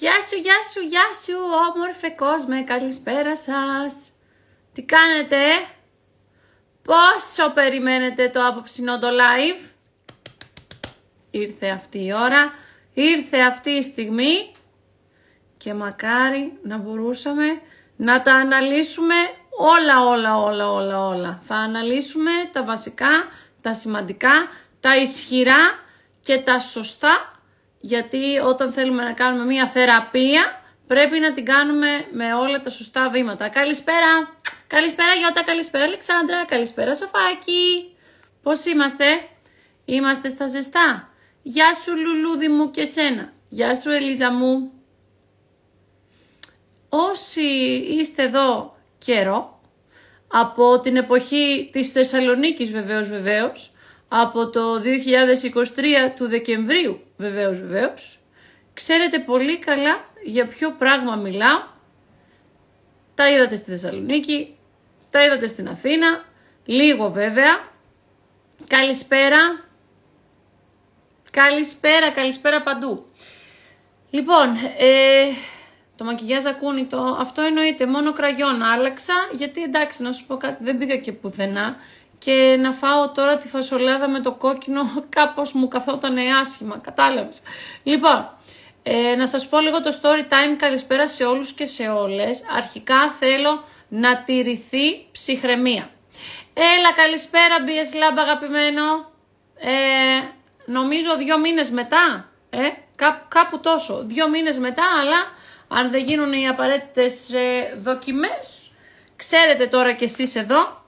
Γεια σου, γεια σου, γεια σου, όμορφε κόσμε, καλησπέρα σας. Τι κάνετε, ε? Πόσο περιμένετε το απόψινό το live. Ήρθε αυτή η ώρα, ήρθε αυτή η στιγμή και μακάρι να μπορούσαμε να τα αναλύσουμε όλα, όλα, όλα, όλα, όλα. Θα αναλύσουμε τα βασικά, τα σημαντικά, τα ισχυρά και τα σωστά γιατί όταν θέλουμε να κάνουμε μια θεραπεία πρέπει να την κάνουμε με όλα τα σωστά βήματα. Καλησπέρα! Καλησπέρα Γιώτα, καλησπέρα Αλεξάνδρα, καλησπέρα Σοφάκη! Πώς είμαστε? Είμαστε στα ζεστά. Γεια σου Λουλούδι μου και σένα. Γεια σου Ελίζα μου. Όσοι είστε εδώ καιρό, από την εποχή της Θεσσαλονίκης βεβαίως βεβαίως, από το 2023 του Δεκεμβρίου, βεβαίως, βεβαίως. Ξέρετε πολύ καλά για ποιο πράγμα μιλάω. Τα είδατε στη Θεσσαλονίκη, τα είδατε στην Αθήνα, λίγο βέβαια. Καλησπέρα. Καλησπέρα, καλησπέρα παντού. Λοιπόν, ε, το μακιγιάζ ακούνητο, αυτό εννοείται, μόνο κραγιόν άλλαξα, γιατί εντάξει να σου πω κάτι, δεν πήγα και πουθενά και να φάω τώρα τη φασολάδα με το κόκκινο κάπως μου καθόταν άσχημα, κατάλαβες. Λοιπόν, ε, να σας πω λίγο το story time, καλησπέρα σε όλους και σε όλες. Αρχικά θέλω να τηρηθεί ψυχραιμία. Έλα καλησπέρα BS Λάμπα αγαπημένο. Ε, νομίζω δύο μήνες μετά, ε, κάπου, τόσο, δύο μήνες μετά, αλλά αν δεν γίνουν οι απαραίτητες ε, δοκιμές, ξέρετε τώρα κι εσείς εδώ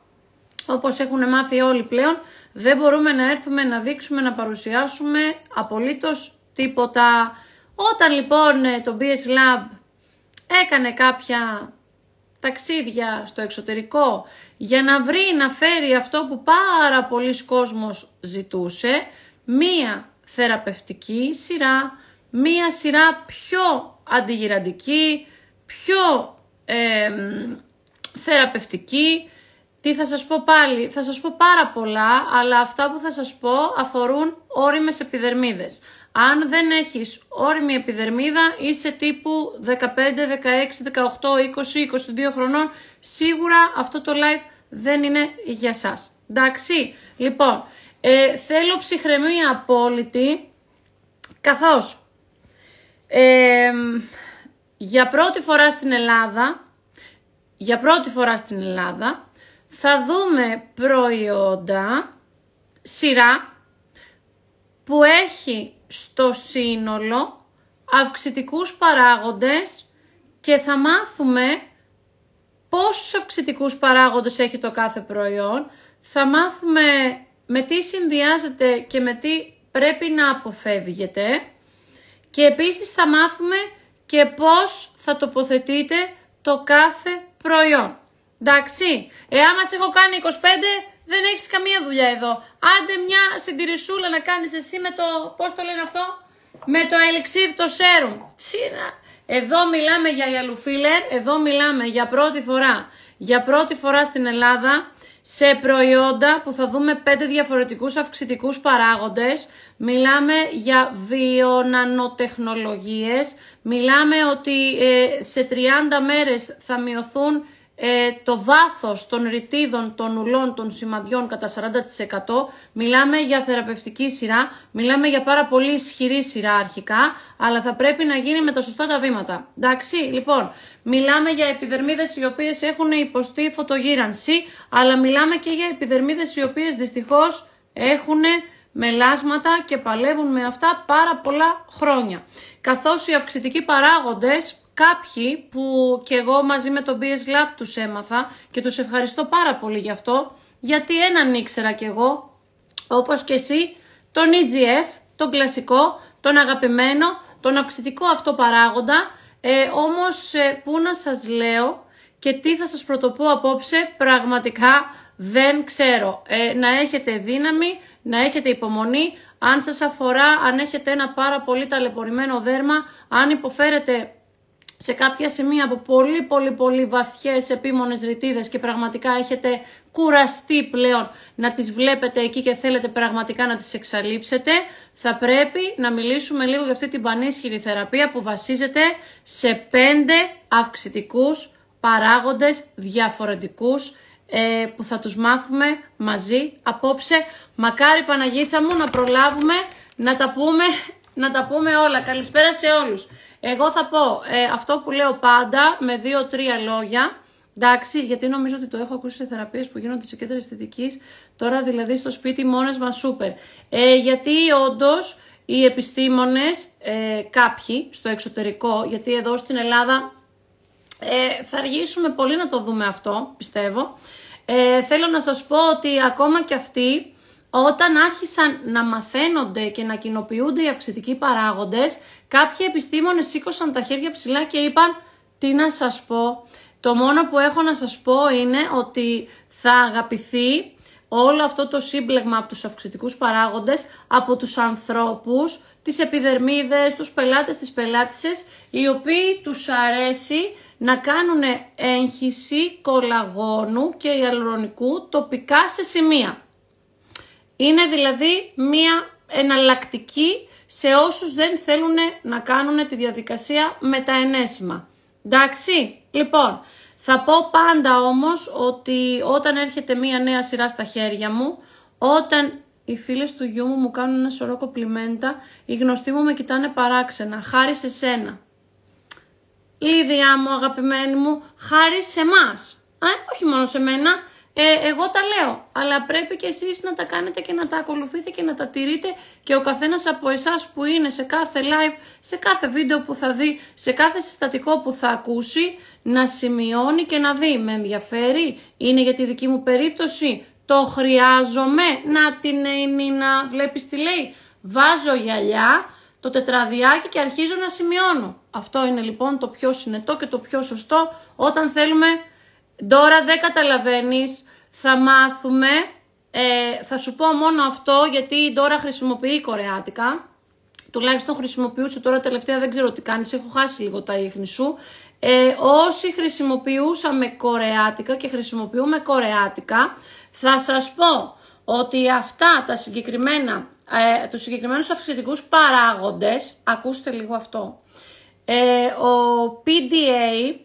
όπως έχουν μάθει όλοι πλέον, δεν μπορούμε να έρθουμε να δείξουμε, να παρουσιάσουμε απολύτως τίποτα. Όταν λοιπόν ε, το BS Lab έκανε κάποια ταξίδια στο εξωτερικό για να βρει να φέρει αυτό που πάρα πολλοί κόσμος ζητούσε, μία θεραπευτική σειρά, μία σειρά πιο αντιγυραντική, πιο θεραπευτική, τι θα σας πω πάλι, θα σας πω πάρα πολλά, αλλά αυτά που θα σας πω αφορούν όριμες επιδερμίδες. Αν δεν έχεις όριμη επιδερμίδα, είσαι τύπου 15, 16, 18, 20, 22 χρονών, σίγουρα αυτό το live δεν είναι για σας. Εντάξει, λοιπόν, ε, θέλω ψυχραιμία απόλυτη, καθώς για πρώτη φορά στην Ελλάδα, για πρώτη φορά στην Ελλάδα, θα δούμε προϊόντα, σειρά, που έχει στο σύνολο αυξητικούς παράγοντες και θα μάθουμε πόσους αυξητικούς παράγοντες έχει το κάθε προϊόν, θα μάθουμε με τι συνδυάζεται και με τι πρέπει να αποφεύγεται και επίσης θα μάθουμε και πώς θα τοποθετείτε το κάθε προϊόν. Εντάξει, εάν μας έχω κάνει 25, δεν έχεις καμία δουλειά εδώ. Άντε μια συντηρησούλα να κάνεις εσύ με το, πώς το λένε αυτό, με το ελιξίρ το σέρουμ. Εδώ μιλάμε για γυαλουφίλερ, εδώ μιλάμε για πρώτη φορά, για πρώτη φορά στην Ελλάδα, σε προϊόντα που θα δούμε πέντε διαφορετικούς αυξητικούς παράγοντες. Μιλάμε για βιονανοτεχνολογίες. Μιλάμε ότι ε, σε 30 μέρες θα μειωθούν ε, το βάθος των ρητίδων, των ουλών, των σημαδιών κατά 40%. Μιλάμε για θεραπευτική σειρά, μιλάμε για πάρα πολύ ισχυρή σειρά αρχικά, αλλά θα πρέπει να γίνει με τα σωστά τα βήματα. Εντάξει, λοιπόν, μιλάμε για επιδερμίδες οι οποίες έχουν υποστεί φωτογύρανση, αλλά μιλάμε και για επιδερμίδες οι οποίες δυστυχώς έχουν μελάσματα και παλεύουν με αυτά πάρα πολλά χρόνια. Καθώς οι αυξητικοί παράγοντες κάποιοι που και εγώ μαζί με τον BS Lab τους έμαθα και τους ευχαριστώ πάρα πολύ γι' αυτό, γιατί έναν ήξερα κι εγώ, όπως και εσύ, τον EGF, τον κλασικό, τον αγαπημένο, τον αυξητικό αυτό παράγοντα, ε, όμως ε, που να σας λέω και τι θα σας πρωτοπώ απόψε, πραγματικά δεν ξέρω. Ε, να έχετε δύναμη, να έχετε υπομονή, αν σας αφορά, αν έχετε ένα πάρα πολύ ταλαιπωρημένο δέρμα, αν υποφέρετε σε κάποια σημεία από πολύ πολύ πολύ βαθιές επίμονες ρητίδες και πραγματικά έχετε κουραστεί πλέον να τις βλέπετε εκεί και θέλετε πραγματικά να τις εξαλείψετε, θα πρέπει να μιλήσουμε λίγο για αυτή την πανίσχυρη θεραπεία που βασίζεται σε πέντε αυξητικούς παράγοντες διαφορετικούς ε, που θα τους μάθουμε μαζί απόψε. Μακάρι Παναγίτσα μου να προλάβουμε να τα πούμε να τα πούμε όλα. Καλησπέρα σε όλους. Εγώ θα πω ε, αυτό που λέω πάντα με δύο-τρία λόγια. Εντάξει, γιατί νομίζω ότι το έχω ακούσει σε θεραπείες που γίνονται σε κέντρα αισθητικής, τώρα δηλαδή στο σπίτι μόνες μας σούπερ. Ε, γιατί όντως οι επιστήμονες, ε, κάποιοι στο εξωτερικό, γιατί εδώ στην Ελλάδα ε, θα αργήσουμε πολύ να το δούμε αυτό, πιστεύω. Ε, θέλω να σας πω ότι ακόμα και αυτοί όταν άρχισαν να μαθαίνονται και να κοινοποιούνται οι αυξητικοί παράγοντες, κάποιοι επιστήμονες σήκωσαν τα χέρια ψηλά και είπαν «Τι να σας πω, το μόνο που έχω να σας πω είναι ότι θα αγαπηθεί όλο αυτό το σύμπλεγμα από τους αυξητικούς παράγοντες, από τους ανθρώπους, τις επιδερμίδες, τους πελάτες, τις πελάτησες, οι οποίοι τους αρέσει να κάνουν έγχυση κολαγόνου και ιαλουρονικού τοπικά σε σημεία. Είναι δηλαδή μία εναλλακτική σε όσους δεν θέλουν να κάνουν τη διαδικασία με τα ενέσιμα. Εντάξει, λοιπόν, θα πω πάντα όμως ότι όταν έρχεται μία νέα σειρά στα χέρια μου, όταν οι φίλες του γιού μου μου κάνουν ένα σωρό κοπλιμέντα, οι γνωστοί μου με κοιτάνε παράξενα, χάρη σε σένα. Λίδια μου, αγαπημένη μου, χάρη σε εμά. όχι μόνο σε μένα, ε, εγώ τα λέω, αλλά πρέπει και εσείς να τα κάνετε και να τα ακολουθείτε και να τα τηρείτε και ο καθένας από εσάς που είναι σε κάθε live, σε κάθε βίντεο που θα δει, σε κάθε συστατικό που θα ακούσει, να σημειώνει και να δει με ενδιαφέρει, είναι για τη δική μου περίπτωση, το χρειάζομαι, να την είναι, να βλέπεις τι λέει, βάζω γυαλιά, το τετραδιάκι και αρχίζω να σημειώνω. Αυτό είναι λοιπόν το πιο συνετό και το πιο σωστό όταν θέλουμε Τώρα δεν καταλαβαίνεις, θα μάθουμε, ε, θα σου πω μόνο αυτό γιατί η Ντόρα χρησιμοποιεί κορεάτικα. Τουλάχιστον χρησιμοποιούσε τώρα τελευταία, δεν ξέρω τι κάνεις, έχω χάσει λίγο τα ίχνη σου. Ε, όσοι χρησιμοποιούσαμε κορεάτικα και χρησιμοποιούμε κορεάτικα, θα σας πω ότι αυτά τα συγκεκριμένα, ε, τους συγκεκριμένους αυξητικούς παράγοντες, ακούστε λίγο αυτό, ε, ο PDA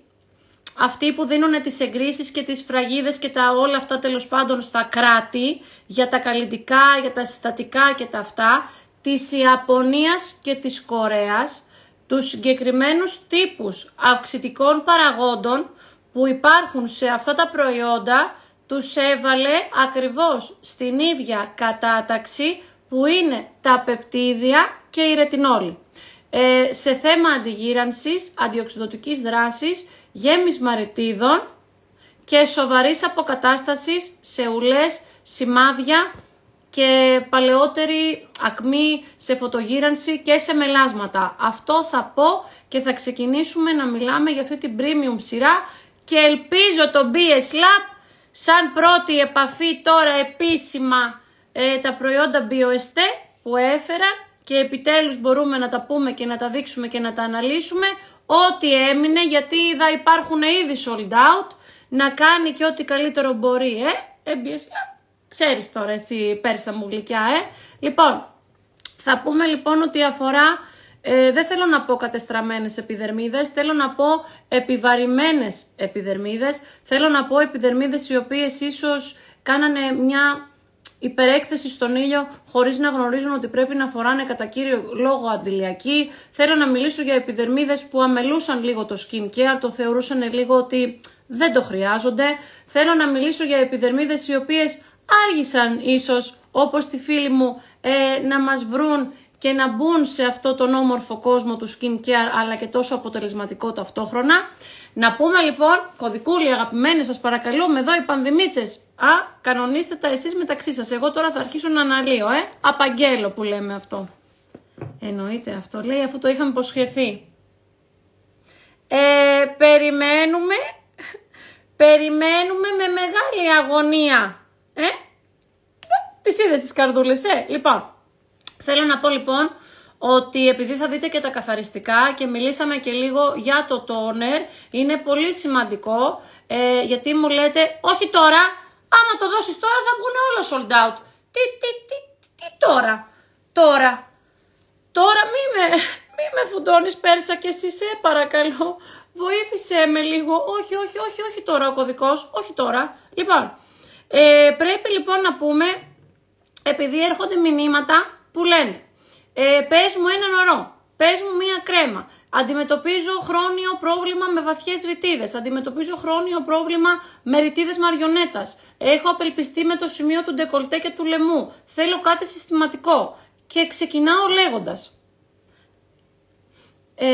αυτοί που δίνουν τις εγκρίσεις και τις φραγίδες και τα όλα αυτά τέλος πάντων στα κράτη για τα καλλιτικά, για τα συστατικά και τα αυτά της Ιαπωνίας και της Κορέας τους συγκεκριμένους τύπους αυξητικών παραγόντων που υπάρχουν σε αυτά τα προϊόντα τους έβαλε ακριβώς στην ίδια κατάταξη που είναι τα πεπτίδια και η ρετινόλη. Ε, σε θέμα αντιγύρανσης, αντιοξυδοτικής δράσης, γέμισμα ρητίδων και σοβαρής αποκατάστασης σε ουλές, σημάδια και παλαιότερη ακμή σε φωτογύρανση και σε μελάσματα. Αυτό θα πω και θα ξεκινήσουμε να μιλάμε για αυτή την premium σειρά και ελπίζω το BS Lab σαν πρώτη επαφή τώρα επίσημα ε, τα προϊόντα B.O.S.T. που έφερα και επιτέλους μπορούμε να τα πούμε και να τα δείξουμε και να τα αναλύσουμε ό,τι έμεινε, γιατί είδα υπάρχουν ήδη sold out, να κάνει και ό,τι καλύτερο μπορεί, ε, MBS, ξέρεις τώρα εσύ πέρσα μου γλυκιά, ε. Λοιπόν, θα πούμε λοιπόν ότι αφορά, ε, δεν θέλω να πω κατεστραμμένες επιδερμίδες, θέλω να πω επιβαρημένες επιδερμίδες, θέλω να πω επιδερμίδες οι οποίες ίσως κάνανε μια υπερέκθεση στον ήλιο χωρίς να γνωρίζουν ότι πρέπει να φοράνε κατά κύριο λόγο αντιλιακή. Θέλω να μιλήσω για επιδερμίδες που αμελούσαν λίγο το skin care, το θεωρούσαν λίγο ότι δεν το χρειάζονται. Θέλω να μιλήσω για επιδερμίδες οι οποίες άργησαν ίσως όπως τη φίλη μου ε, να μας βρουν και να μπουν σε αυτό τον όμορφο κόσμο του care αλλά και τόσο αποτελεσματικό ταυτόχρονα. Να πούμε λοιπόν, κωδικούλοι αγαπημένοι σας παρακαλούμε, εδώ οι πανδημίτσες, α, κανονίστε τα εσείς μεταξύ σας. Εγώ τώρα θα αρχίσω να αναλύω, ε, απαγγέλω που λέμε αυτό. Εννοείται αυτό, λέει, αφού το είχαμε υποσχεθεί. Ε, περιμένουμε, περιμένουμε με μεγάλη αγωνία, ε, ε τις είδες τις καρδούλες, ε. λοιπόν. Θέλω να πω λοιπόν ότι επειδή θα δείτε και τα καθαριστικά και μιλήσαμε και λίγο για το τόνερ, είναι πολύ σημαντικό ε, γιατί μου λέτε όχι τώρα, άμα το δώσεις τώρα θα βγουν όλα sold out. Τι, τι, τι, τώρα, τώρα, τώρα μη με, μη με φουντώνεις πέρσα και εσύ σε παρακαλώ, βοήθησέ με λίγο, όχι, όχι, όχι, όχι τώρα ο κωδικός, όχι τώρα. Λοιπόν, ε, πρέπει λοιπόν να πούμε, επειδή έρχονται μηνύματα που λένε ε, «Πες μου ένα νερό, πες μου μία κρέμα, αντιμετωπίζω χρόνιο πρόβλημα με βαθιές ρητίδες, αντιμετωπίζω χρόνιο πρόβλημα με ρητίδες μαριονέτας, έχω απελπιστεί με το σημείο του ντεκολτέ και του λαιμού, θέλω κάτι συστηματικό» και ξεκινάω λέγοντας ε,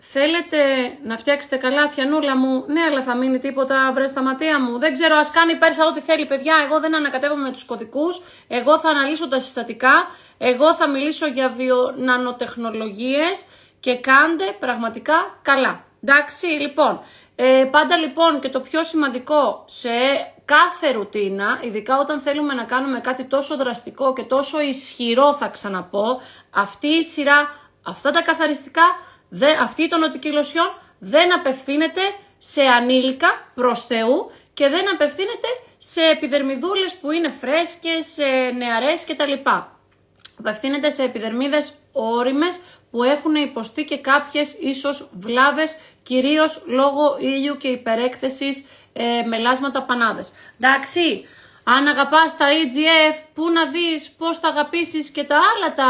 Θέλετε να φτιάξετε καλά, φιανούλα μου. Ναι, αλλά θα μείνει τίποτα, βρε στα ματία μου. Δεν ξέρω, ας κάνει πέρσα ό,τι θέλει, παιδιά. Εγώ δεν ανακατεύομαι με τους κωδικούς. Εγώ θα αναλύσω τα συστατικά. Εγώ θα μιλήσω για βιονανοτεχνολογίες και κάντε πραγματικά καλά. Εντάξει, λοιπόν, ε, πάντα λοιπόν και το πιο σημαντικό σε κάθε ρουτίνα, ειδικά όταν θέλουμε να κάνουμε κάτι τόσο δραστικό και τόσο ισχυρό θα ξαναπώ, αυτή η σειρά, αυτά τα καθαριστικά, αυτή η τονοτική λοσιόν δεν απευθύνεται σε ανήλικα προς Θεού και δεν απευθύνεται σε επιδερμιδούλες που είναι φρέσκες, νεαρές κτλ απευθύνεται σε επιδερμίδες όριμες που έχουν υποστεί και κάποιες ίσως βλάβες, κυρίως λόγω ήλιου και υπερέκθεσης ε, μελάσματα πανάδες. Εντάξει, αν αγαπάς τα EGF, πού να δεις, πώς θα αγαπήσεις και τα άλλα τα...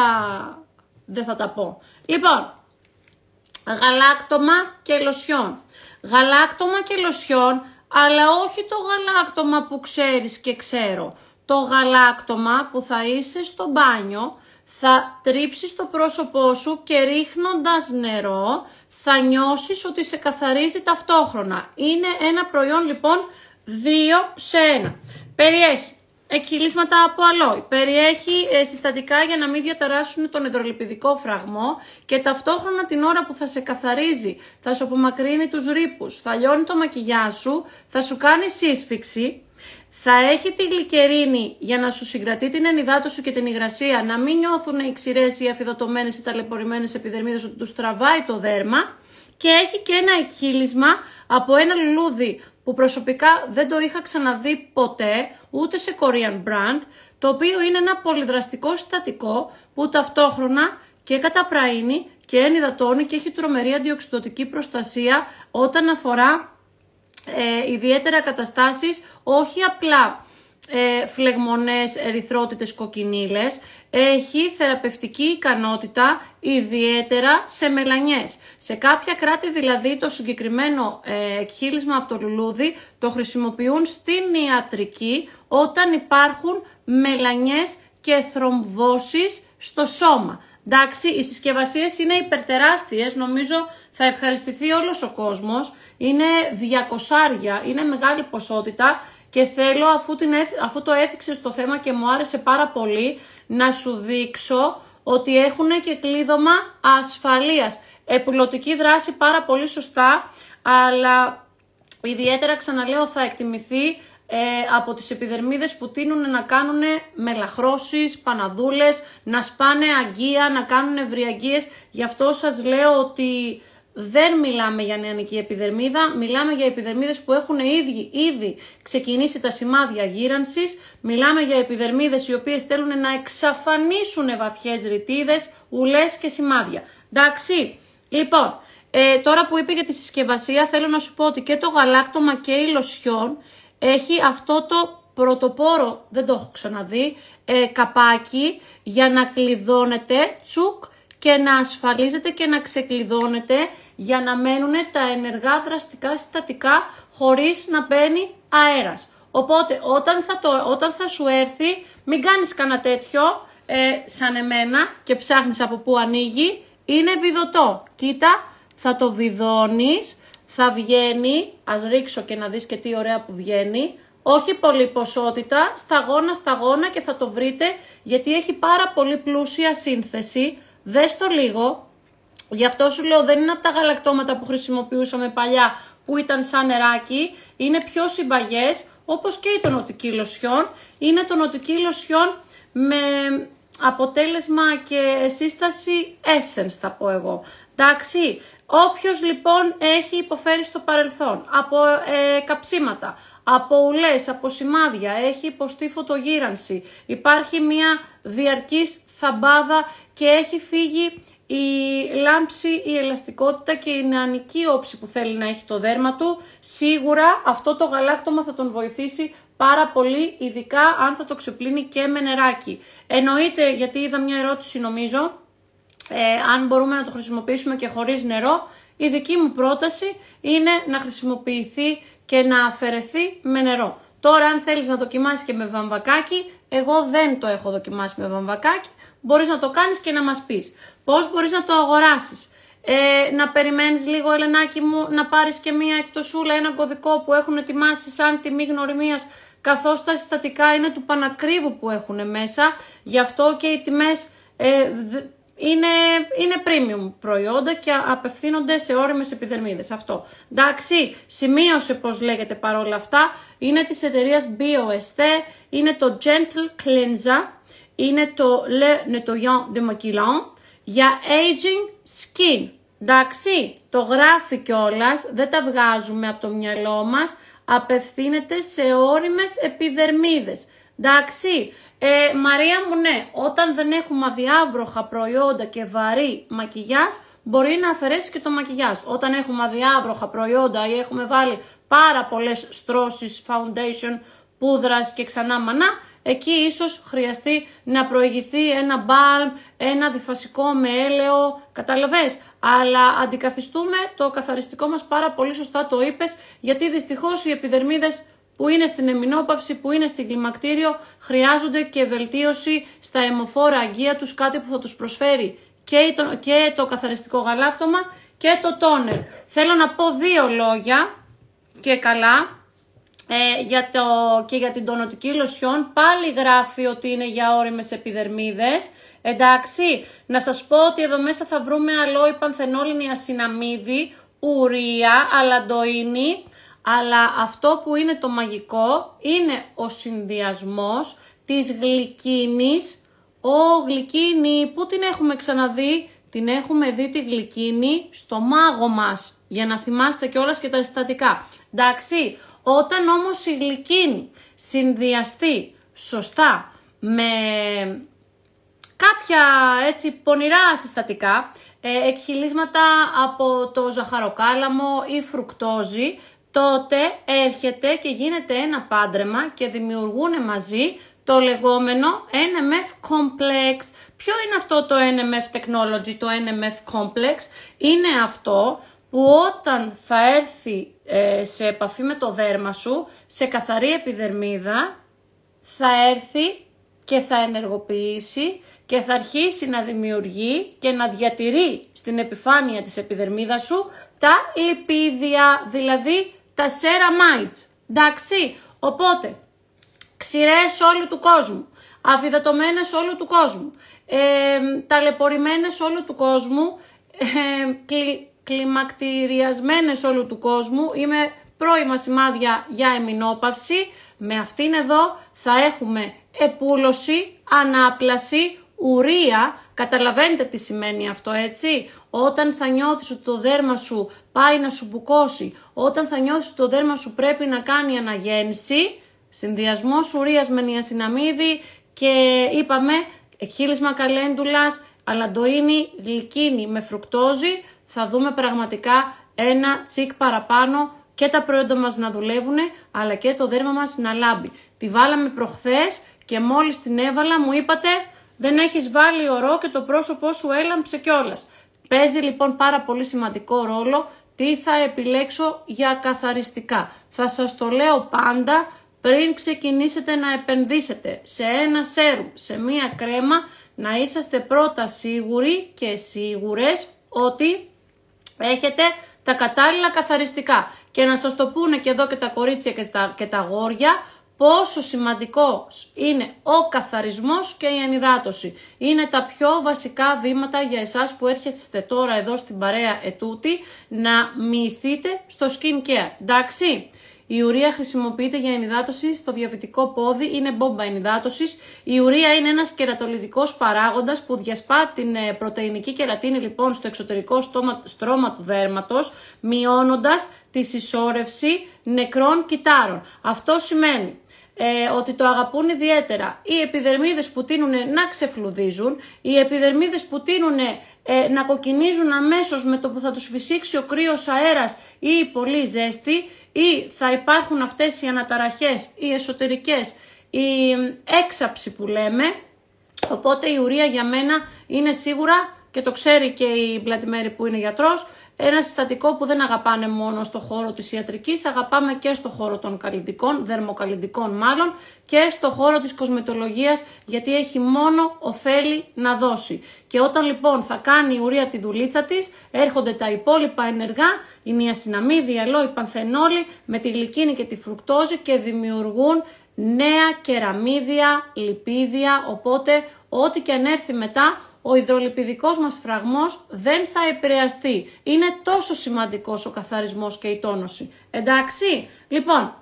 δεν θα τα πω. Λοιπόν, γαλάκτομα και λοσιόν. Γαλάκτομα και λοσιόν, αλλά όχι το γαλάκτομα που ξέρεις και ξέρω το γαλάκτομα που θα είσαι στο μπάνιο, θα τρίψεις το πρόσωπό σου και ρίχνοντας νερό θα νιώσεις ότι σε καθαρίζει ταυτόχρονα. Είναι ένα προϊόν λοιπόν 2 σε 1. Περιέχει εκχυλίσματα από αλόι, περιέχει ε, συστατικά για να μην διαταράσουν τον υδρολιπιδικό φραγμό και ταυτόχρονα την ώρα που θα σε καθαρίζει, θα σου απομακρύνει τους ρήπους, θα λιώνει το μακιγιά σου, θα σου κάνει σύσφυξη, θα έχει τη γλυκερίνη για να σου συγκρατεί την ενυδάτωση και την υγρασία, να μην νιώθουν οι ξηρές, οι αφιδωτωμένες, οι ταλαιπωρημένες επιδερμίδες ότι τους τραβάει το δέρμα και έχει και ένα εκχύλισμα από ένα λουλούδι που προσωπικά δεν το είχα ξαναδεί ποτέ, ούτε σε Korean brand, το οποίο είναι ένα πολυδραστικό συστατικό που ταυτόχρονα και καταπραίνει και ενυδατώνει και έχει τρομερή αντιοξυδοτική προστασία όταν αφορά ε, ιδιαίτερα καταστάσεις, όχι απλά ε, φλεγμονές, ερυθρότητες, κοκκινίλες, έχει θεραπευτική ικανότητα ιδιαίτερα σε μελανιές. Σε κάποια κράτη δηλαδή το συγκεκριμένο ε, από το λουλούδι το χρησιμοποιούν στην ιατρική όταν υπάρχουν μελανιές και θρομβώσεις στο σώμα. Εντάξει, οι συσκευασίες είναι υπερτεράστιες, νομίζω θα ευχαριστηθεί όλος ο κόσμος είναι 200, είναι μεγάλη ποσότητα και θέλω αφού, την, αφού το έθιξες στο θέμα και μου άρεσε πάρα πολύ να σου δείξω ότι έχουν και κλείδωμα ασφαλείας. Επιλωτική δράση πάρα πολύ σωστά, αλλά ιδιαίτερα ξαναλέω θα εκτιμηθεί ε, από τις επιδερμίδες που τίνουν να κάνουν μελαχρώσεις, παναδούλες, να σπάνε αγκία, να κάνουν ευριαγγίες. Γι' αυτό σας λέω ότι δεν μιλάμε για νεανική επιδερμίδα, μιλάμε για επιδερμίδες που έχουν ήδη, ήδη ξεκινήσει τα σημάδια γύρανσης, μιλάμε για επιδερμίδες οι οποίες θέλουν να εξαφανίσουν βαθιές ρητίδες, ουλές και σημάδια. Εντάξει, λοιπόν, ε, τώρα που είπε για τη συσκευασία θέλω να σου πω ότι και το γαλάκτομα και η λοσιόν έχει αυτό το πρωτοπόρο, δεν το έχω ξαναδεί, ε, καπάκι για να κλειδώνεται τσουκ και να ασφαλίζεται και να ξεκλειδώνεται για να μένουν τα ενεργά δραστικά συστατικά χωρίς να μπαίνει αέρας. Οπότε όταν θα, το, όταν θα σου έρθει μην κάνεις κανένα τέτοιο ε, σαν εμένα και ψάχνεις από πού ανοίγει, είναι βιδωτό. Κοίτα, θα το βιδώνεις, θα βγαίνει, ας ρίξω και να δεις και τι ωραία που βγαίνει, όχι πολύ ποσότητα, σταγόνα σταγόνα και θα το βρείτε γιατί έχει πάρα πολύ πλούσια σύνθεση. Δες το λίγο, γι' αυτό σου λέω δεν είναι από τα γαλακτώματα που χρησιμοποιούσαμε παλιά που ήταν σαν νεράκι, είναι πιο συμπαγές όπως και η νοτική λοσιόν. Είναι το νοτική λοσιόν με αποτέλεσμα και σύσταση essence θα πω εγώ. Εντάξει, όποιος λοιπόν έχει υποφέρει στο παρελθόν από ε, καψίματα, από ουλές, από σημάδια, έχει υποστεί φωτογύρανση, υπάρχει μια διαρκής θαμπάδα και έχει φύγει η λάμψη, η ελαστικότητα και η νεανική όψη που θέλει να έχει το δέρμα του. Σίγουρα αυτό το γαλάκτομα θα τον βοηθήσει πάρα πολύ, ειδικά αν θα το ξεπλύνει και με νεράκι. Εννοείται, γιατί είδα μια ερώτηση νομίζω, ε, αν μπορούμε να το χρησιμοποιήσουμε και χωρίς νερό, η δική μου πρόταση είναι να χρησιμοποιηθεί και να αφαιρεθεί με νερό. Τώρα αν θέλεις να δοκιμάσεις και με βαμβακάκι, εγώ δεν το έχω δοκιμάσει με βαμβακάκι, μπορείς να το κάνεις και να μας πεις. Πώς μπορείς να το αγοράσεις. Ε, να περιμένεις λίγο Ελενάκη μου να πάρεις και μία εκτοσούλα, ένα κωδικό που έχουν ετοιμάσει σαν τιμή γνωριμίας καθώς τα συστατικά είναι του πανακρίβου που έχουν μέσα, γι' αυτό και οι τιμές ε, είναι, είναι premium προϊόντα και απευθύνονται σε όριμες επιδερμίδες. Αυτό. Εντάξει, σημείωσε πώς λέγεται παρόλα αυτά, είναι της εταιρείας B.O.S.T. είναι το Gentle Cleanser, είναι το Le Nettoyant de Maquillant για aging skin. Εντάξει, το γράφει κιόλας, δεν τα βγάζουμε από το μυαλό μας, απευθύνεται σε όριμες επιδερμίδες. Εντάξει, ε, Μαρία μου ναι, όταν δεν έχουμε αδιάβροχα προϊόντα και βαρύ μακιγιάζ, μπορεί να αφαιρέσει και το μακιγιάζ. Όταν έχουμε αδιάβροχα προϊόντα ή έχουμε βάλει πάρα πολλές στρώσεις, foundation, πούδρας και ξανά μανά, εκεί ίσως χρειαστεί να προηγηθεί ένα μπάλμ, ένα διφασικό με έλαιο, καταλαβες. Αλλά αντικαθιστούμε το καθαριστικό μας πάρα πολύ σωστά το είπες, γιατί δυστυχώς οι επιδερμίδες που είναι στην εμινόπαυση, που είναι στην κλιμακτήριο, χρειάζονται και βελτίωση στα αιμοφόρα αγγεία τους, κάτι που θα τους προσφέρει και το, και το καθαριστικό γαλάκτομα και το τόνερ. Θέλω να πω δύο λόγια και καλά ε, για το, και για την τονοτική λοσιόν πάλι γράφει ότι είναι για όριμες επιδερμίδες. Εντάξει, να σας πω ότι εδώ μέσα θα βρούμε αλόι πανθενόλινη ασυναμίδη, ουρία, αλαντοίνη, αλλά αυτό που είναι το μαγικό είναι ο συνδυασμός της γλυκίνης. Ο γλυκίνη, πού την έχουμε ξαναδεί, την έχουμε δει τη γλυκίνη στο μάγο μας, για να θυμάστε κιόλας και τα συστατικά. Εντάξει, όταν όμως η γλυκίνη συνδυαστεί σωστά με κάποια έτσι πονηρά συστατικά, ε, εκχυλίσματα από το ζαχαροκάλαμο ή φρουκτόζι, τότε έρχεται και γίνεται ένα πάντρεμα και δημιουργούν μαζί το λεγόμενο NMF Complex. Ποιο είναι αυτό το NMF Technology, το NMF Complex? Είναι αυτό που όταν θα έρθει ε, σε επαφή με το δέρμα σου, σε καθαρή επιδερμίδα, θα έρθει και θα ενεργοποιήσει και θα αρχίσει να δημιουργεί και να διατηρεί στην επιφάνεια της επιδερμίδας σου τα λιπίδια, δηλαδή τα ceramides. Εντάξει, οπότε ξηρές όλου του κόσμου, αφιδατωμένες όλου του κόσμου, ε, ταλαιπωρημένες όλου του κόσμου, ε, κλιμακτηριασμένες όλου του κόσμου. Είμαι πρώιμα σημάδια για εμινόπαυση. Με αυτήν εδώ θα έχουμε επούλωση, ανάπλαση, ουρία. Καταλαβαίνετε τι σημαίνει αυτό έτσι. Όταν θα νιώθεις ότι το δέρμα σου πάει να σου μπουκώσει, όταν θα νιώθεις ότι το δέρμα σου πρέπει να κάνει αναγέννηση, συνδυασμός ουρίας με νιασυναμίδη και είπαμε εκχύλισμα καλέντουλας, αλαντοίνη, γλυκίνη με φρουκτόζη, θα δούμε πραγματικά ένα τσικ παραπάνω και τα προϊόντα μας να δουλεύουν, αλλά και το δέρμα μας να λάμπει. Τη βάλαμε προχθές και μόλις την έβαλα μου είπατε δεν έχεις βάλει ωρό και το πρόσωπό σου έλαμψε κιόλας. Παίζει λοιπόν πάρα πολύ σημαντικό ρόλο τι θα επιλέξω για καθαριστικά. Θα σας το λέω πάντα πριν ξεκινήσετε να επενδύσετε σε ένα σέρουμ, σε μία κρέμα, να είσαστε πρώτα σίγουροι και σίγουρες ότι έχετε τα κατάλληλα καθαριστικά. Και να σας το πούνε και εδώ και τα κορίτσια και τα, και τα αγόρια, πόσο σημαντικός είναι ο καθαρισμός και η ενυδάτωση. Είναι τα πιο βασικά βήματα για εσάς που έρχεστε τώρα εδώ στην παρέα ετούτη να μυηθείτε στο skin care. Εντάξει. Η ουρία χρησιμοποιείται για ενυδάτωση στο διαβητικό πόδι, είναι μπόμπα ενυδάτωσης. Η ουρία είναι ένας κερατολιδικό παράγοντας που διασπά την ε, πρωτεϊνική κερατίνη λοιπόν στο εξωτερικό στρώμα του δέρματος, μειώνοντας τη συσσόρευση νεκρών κυτάρων. Αυτό σημαίνει ε, ότι το αγαπούν ιδιαίτερα οι επιδερμίδες που τείνουν να ξεφλουδίζουν, οι επιδερμίδες που τείνουν ε, να κοκκινίζουν αμέσως με το που θα τους φυσήξει ο κρύος αέρας ή η πολύ ζέστη, ή θα υπάρχουν αυτές οι αναταραχές, οι εσωτερικές, η έξαψη που λέμε, οπότε η ουρία για μένα είναι σίγουρα και το ξέρει και η Μπλατιμέρη που είναι γιατρός, ένα συστατικό που δεν αγαπάνε μόνο στο χώρο της ιατρικής, αγαπάμε και στο χώρο των καλλιντικών, δερμοκαλλιντικών μάλλον, και στο χώρο της κοσμετολογίας, γιατί έχει μόνο ωφέλη να δώσει. Και όταν λοιπόν θα κάνει η ουρία τη δουλίτσα της, έρχονται τα υπόλοιπα ενεργά, η μια η αλόη, η πανθενόλη, με τη γλυκίνη και τη φρουκτόζη και δημιουργούν νέα κεραμίδια, λιπίδια, οπότε ό,τι και αν έρθει μετά ο υδρολιπιδικός μας φραγμός δεν θα επηρεαστεί. Είναι τόσο σημαντικός ο καθαρισμός και η τόνωση. Εντάξει, λοιπόν,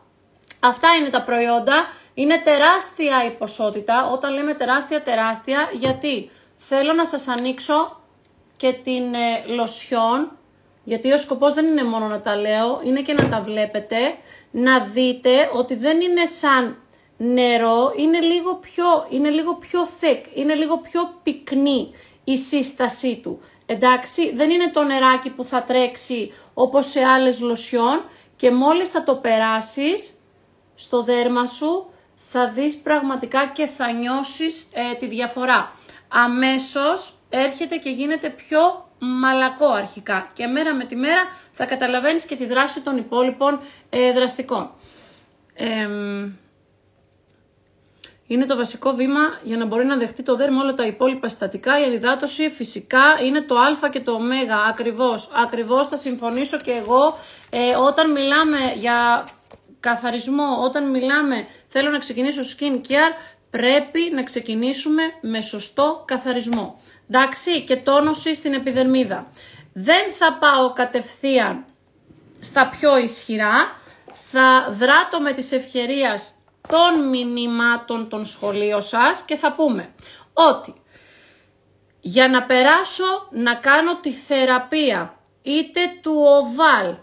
αυτά είναι τα προϊόντα. Είναι τεράστια η ποσότητα, όταν λέμε τεράστια τεράστια, γιατί θέλω να σας ανοίξω και την ε, λοσιόν, γιατί ο σκοπός δεν είναι μόνο να τα λέω, είναι και να τα βλέπετε, να δείτε ότι δεν είναι σαν νερό είναι λίγο πιο, είναι λίγο πιο thick, είναι λίγο πιο πυκνή η σύστασή του. Εντάξει, δεν είναι το νεράκι που θα τρέξει όπως σε άλλες λοσιόν και μόλις θα το περάσεις στο δέρμα σου θα δεις πραγματικά και θα νιώσεις ε, τη διαφορά. Αμέσως έρχεται και γίνεται πιο μαλακό αρχικά και μέρα με τη μέρα θα καταλαβαίνεις και τη δράση των υπόλοιπων ε, δραστικών είναι το βασικό βήμα για να μπορεί να δεχτεί το δέρμα όλα τα υπόλοιπα συστατικά. Η ανιδάτωση φυσικά είναι το α και το ω. Ακριβώς, ακριβώς θα συμφωνήσω και εγώ ε, όταν μιλάμε για καθαρισμό, όταν μιλάμε θέλω να ξεκινήσω skin care, πρέπει να ξεκινήσουμε με σωστό καθαρισμό. Εντάξει, και τόνωση στην επιδερμίδα. Δεν θα πάω κατευθείαν στα πιο ισχυρά, θα δράτω με της ευκαιρίας των μηνυμάτων των σχολείων σας και θα πούμε ότι για να περάσω να κάνω τη θεραπεία είτε του οβάλ,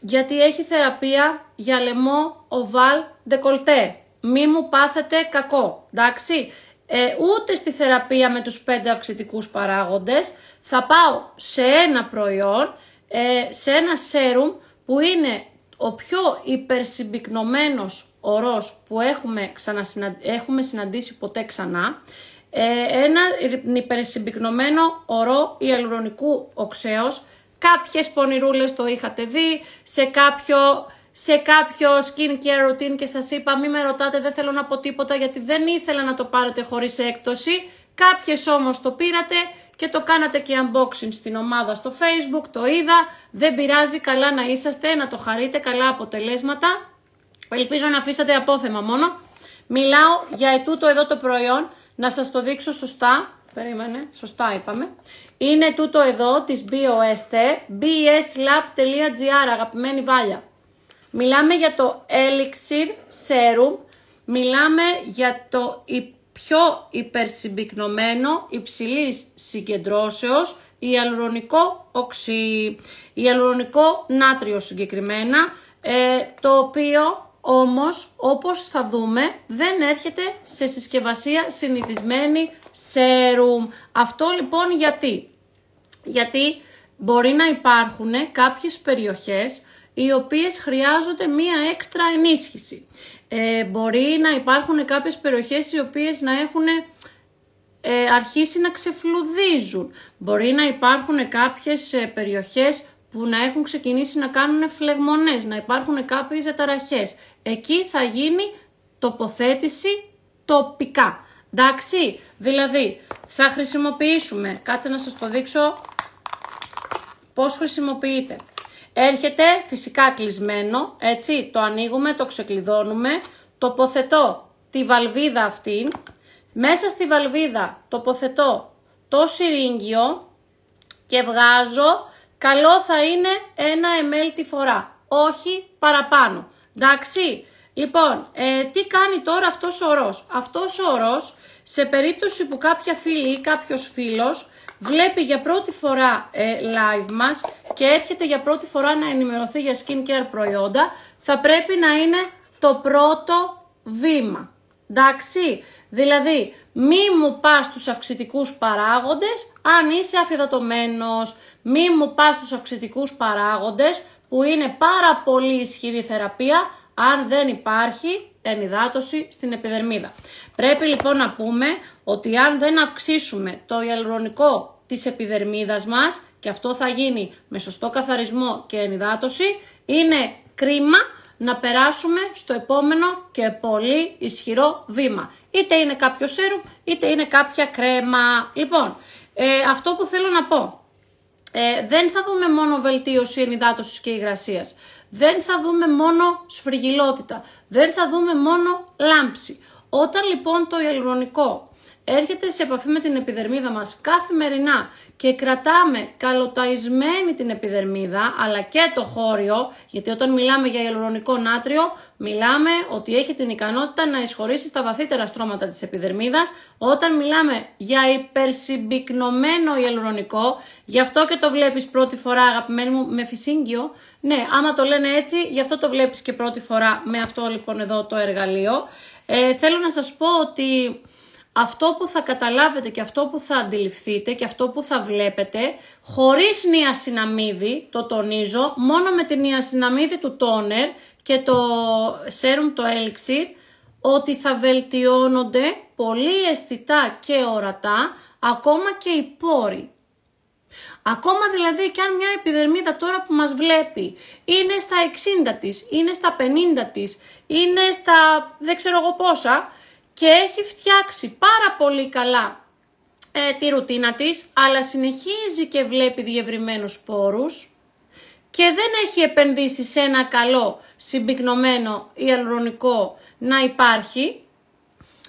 γιατί έχει θεραπεία για λαιμό οβάλ δεκολτέ Μη μου πάθετε κακό, εντάξει. Ε, ούτε στη θεραπεία με τους πέντε αυξητικούς παράγοντες θα πάω σε ένα προϊόν, ε, σε ένα σέρουμ που είναι ο πιο υπερσυμπυκνωμένος ορός που έχουμε, ξανασυνα... έχουμε συναντήσει ποτέ ξανά, ε, ένα υπερσυμπυκνωμένο ορό ιαλουρονικού οξέως, κάποιες πονηρούλες το είχατε δει, σε κάποιο σε κάποιο skin care routine και σας είπα μη με ρωτάτε δεν θέλω να πω τίποτα γιατί δεν ήθελα να το πάρετε χωρίς έκπτωση. Κάποιες όμως το πήρατε και το κάνατε και unboxing στην ομάδα στο facebook, το είδα, δεν πειράζει, καλά να είσαστε, να το χαρείτε, καλά αποτελέσματα. Ελπίζω να αφήσατε απόθεμα μόνο. Μιλάω για ετούτο εδώ το προϊόν, να σας το δείξω σωστά. Περίμενε, σωστά είπαμε. Είναι τούτο εδώ της BOST, bslab.gr, αγαπημένη Βάλια. Μιλάμε για το Elixir Serum, μιλάμε για το πιο υπερσυμπυκνωμένο υψηλής συγκεντρώσεως υαλουρονικό οξύ, υαλουρονικό νάτριο συγκεκριμένα, ε, το οποίο όμως όπως θα δούμε δεν έρχεται σε συσκευασία συνηθισμένη σέρουμ. Αυτό λοιπόν γιατί. Γιατί μπορεί να υπάρχουν κάποιες περιοχές οι οποίες χρειάζονται μία έξτρα ενίσχυση ε, μπορεί να υπάρχουν κάποιες περιοχές οι οποίες να έχουν ε, αρχίσει να ξεφλουδίζουν. Μπορεί να υπάρχουν κάποιες ε, περιοχές που να έχουν ξεκινήσει να κάνουν φλεγμονές, να υπάρχουν κάποιες διαταραχές. Εκεί θα γίνει τοποθέτηση τοπικά. Εντάξει, δηλαδή θα χρησιμοποιήσουμε, κάτσε να σας το δείξω πώς χρησιμοποιείται. Έρχεται φυσικά κλεισμένο, έτσι, το ανοίγουμε, το ξεκλειδώνουμε, τοποθετώ τη βαλβίδα αυτή, μέσα στη βαλβίδα τοποθετώ το συρίγγιο και βγάζω, καλό θα είναι ένα ml τη φορά, όχι παραπάνω. Εντάξει, λοιπόν, ε, τι κάνει τώρα αυτός ο ορός. Αυτός ο ορός, σε περίπτωση που κάποια φίλη ή κάποιος φίλος βλέπει για πρώτη φορά ε, live μας και έρχεται για πρώτη φορά να ενημερωθεί για skincare προϊόντα, θα πρέπει να είναι το πρώτο βήμα. Εντάξει, δηλαδή μη μου πας στους αυξητικούς παράγοντες αν είσαι αφιδατωμένος, μη μου πας στους αυξητικούς παράγοντες που είναι πάρα πολύ ισχυρή θεραπεία αν δεν υπάρχει ενυδάτωση στην επιδερμίδα. Πρέπει λοιπόν να πούμε ότι αν δεν αυξήσουμε το ιαλουρονικό της επιδερμίδας μας, και αυτό θα γίνει με σωστό καθαρισμό και ενυδάτωση, είναι κρίμα να περάσουμε στο επόμενο και πολύ ισχυρό βήμα. Είτε είναι κάποιο σέρου, είτε είναι κάποια κρέμα. Λοιπόν, ε, αυτό που θέλω να πω, ε, δεν θα δούμε μόνο βελτίωση ενυδάτωσης και υγρασίας. Δεν θα δούμε μόνο σφριγιλότητα. Δεν θα δούμε μόνο λάμψη. Όταν λοιπόν το ιαλουρονικό έρχεται σε επαφή με την επιδερμίδα μας καθημερινά και κρατάμε καλοταϊσμένη την επιδερμίδα αλλά και το χώριο, γιατί όταν μιλάμε για γελουρονικό νάτριο, μιλάμε ότι έχει την ικανότητα να εισχωρήσει στα βαθύτερα στρώματα της επιδερμίδας. Όταν μιλάμε για υπερσυμπυκνωμένο γελουρονικό, γι' αυτό και το βλέπεις πρώτη φορά αγαπημένοι μου με φυσίγγιο, ναι, άμα το λένε έτσι, γι' αυτό το βλέπεις και πρώτη φορά με αυτό λοιπόν εδώ το εργαλείο. Ε, θέλω να σας πω ότι αυτό που θα καταλάβετε και αυτό που θα αντιληφθείτε και αυτό που θα βλέπετε, χωρίς μια συναμίδη, το τονίζω, μόνο με την μια συναμίδη του τόνερ και το σέρουμ το έλξη, ότι θα βελτιώνονται πολύ αισθητά και ορατά, ακόμα και οι πόροι. Ακόμα δηλαδή και αν μια επιδερμίδα τώρα που μας βλέπει είναι στα 60 της, είναι στα 50 της, είναι στα δεν ξέρω εγώ πόσα, και έχει φτιάξει πάρα πολύ καλά ε, τη ρουτίνα της, αλλά συνεχίζει και βλέπει διευρυμένους πόρους και δεν έχει επενδύσει σε ένα καλό συμπυκνωμένο ιαλουρονικό να υπάρχει,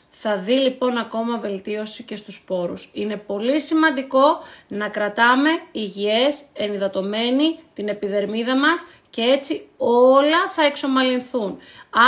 θα δει λοιπόν ακόμα βελτίωση και στους πόρους. Είναι πολύ σημαντικό να κρατάμε υγιές, ενυδατωμένη την επιδερμίδα μας και έτσι όλα θα εξομαλυνθούν.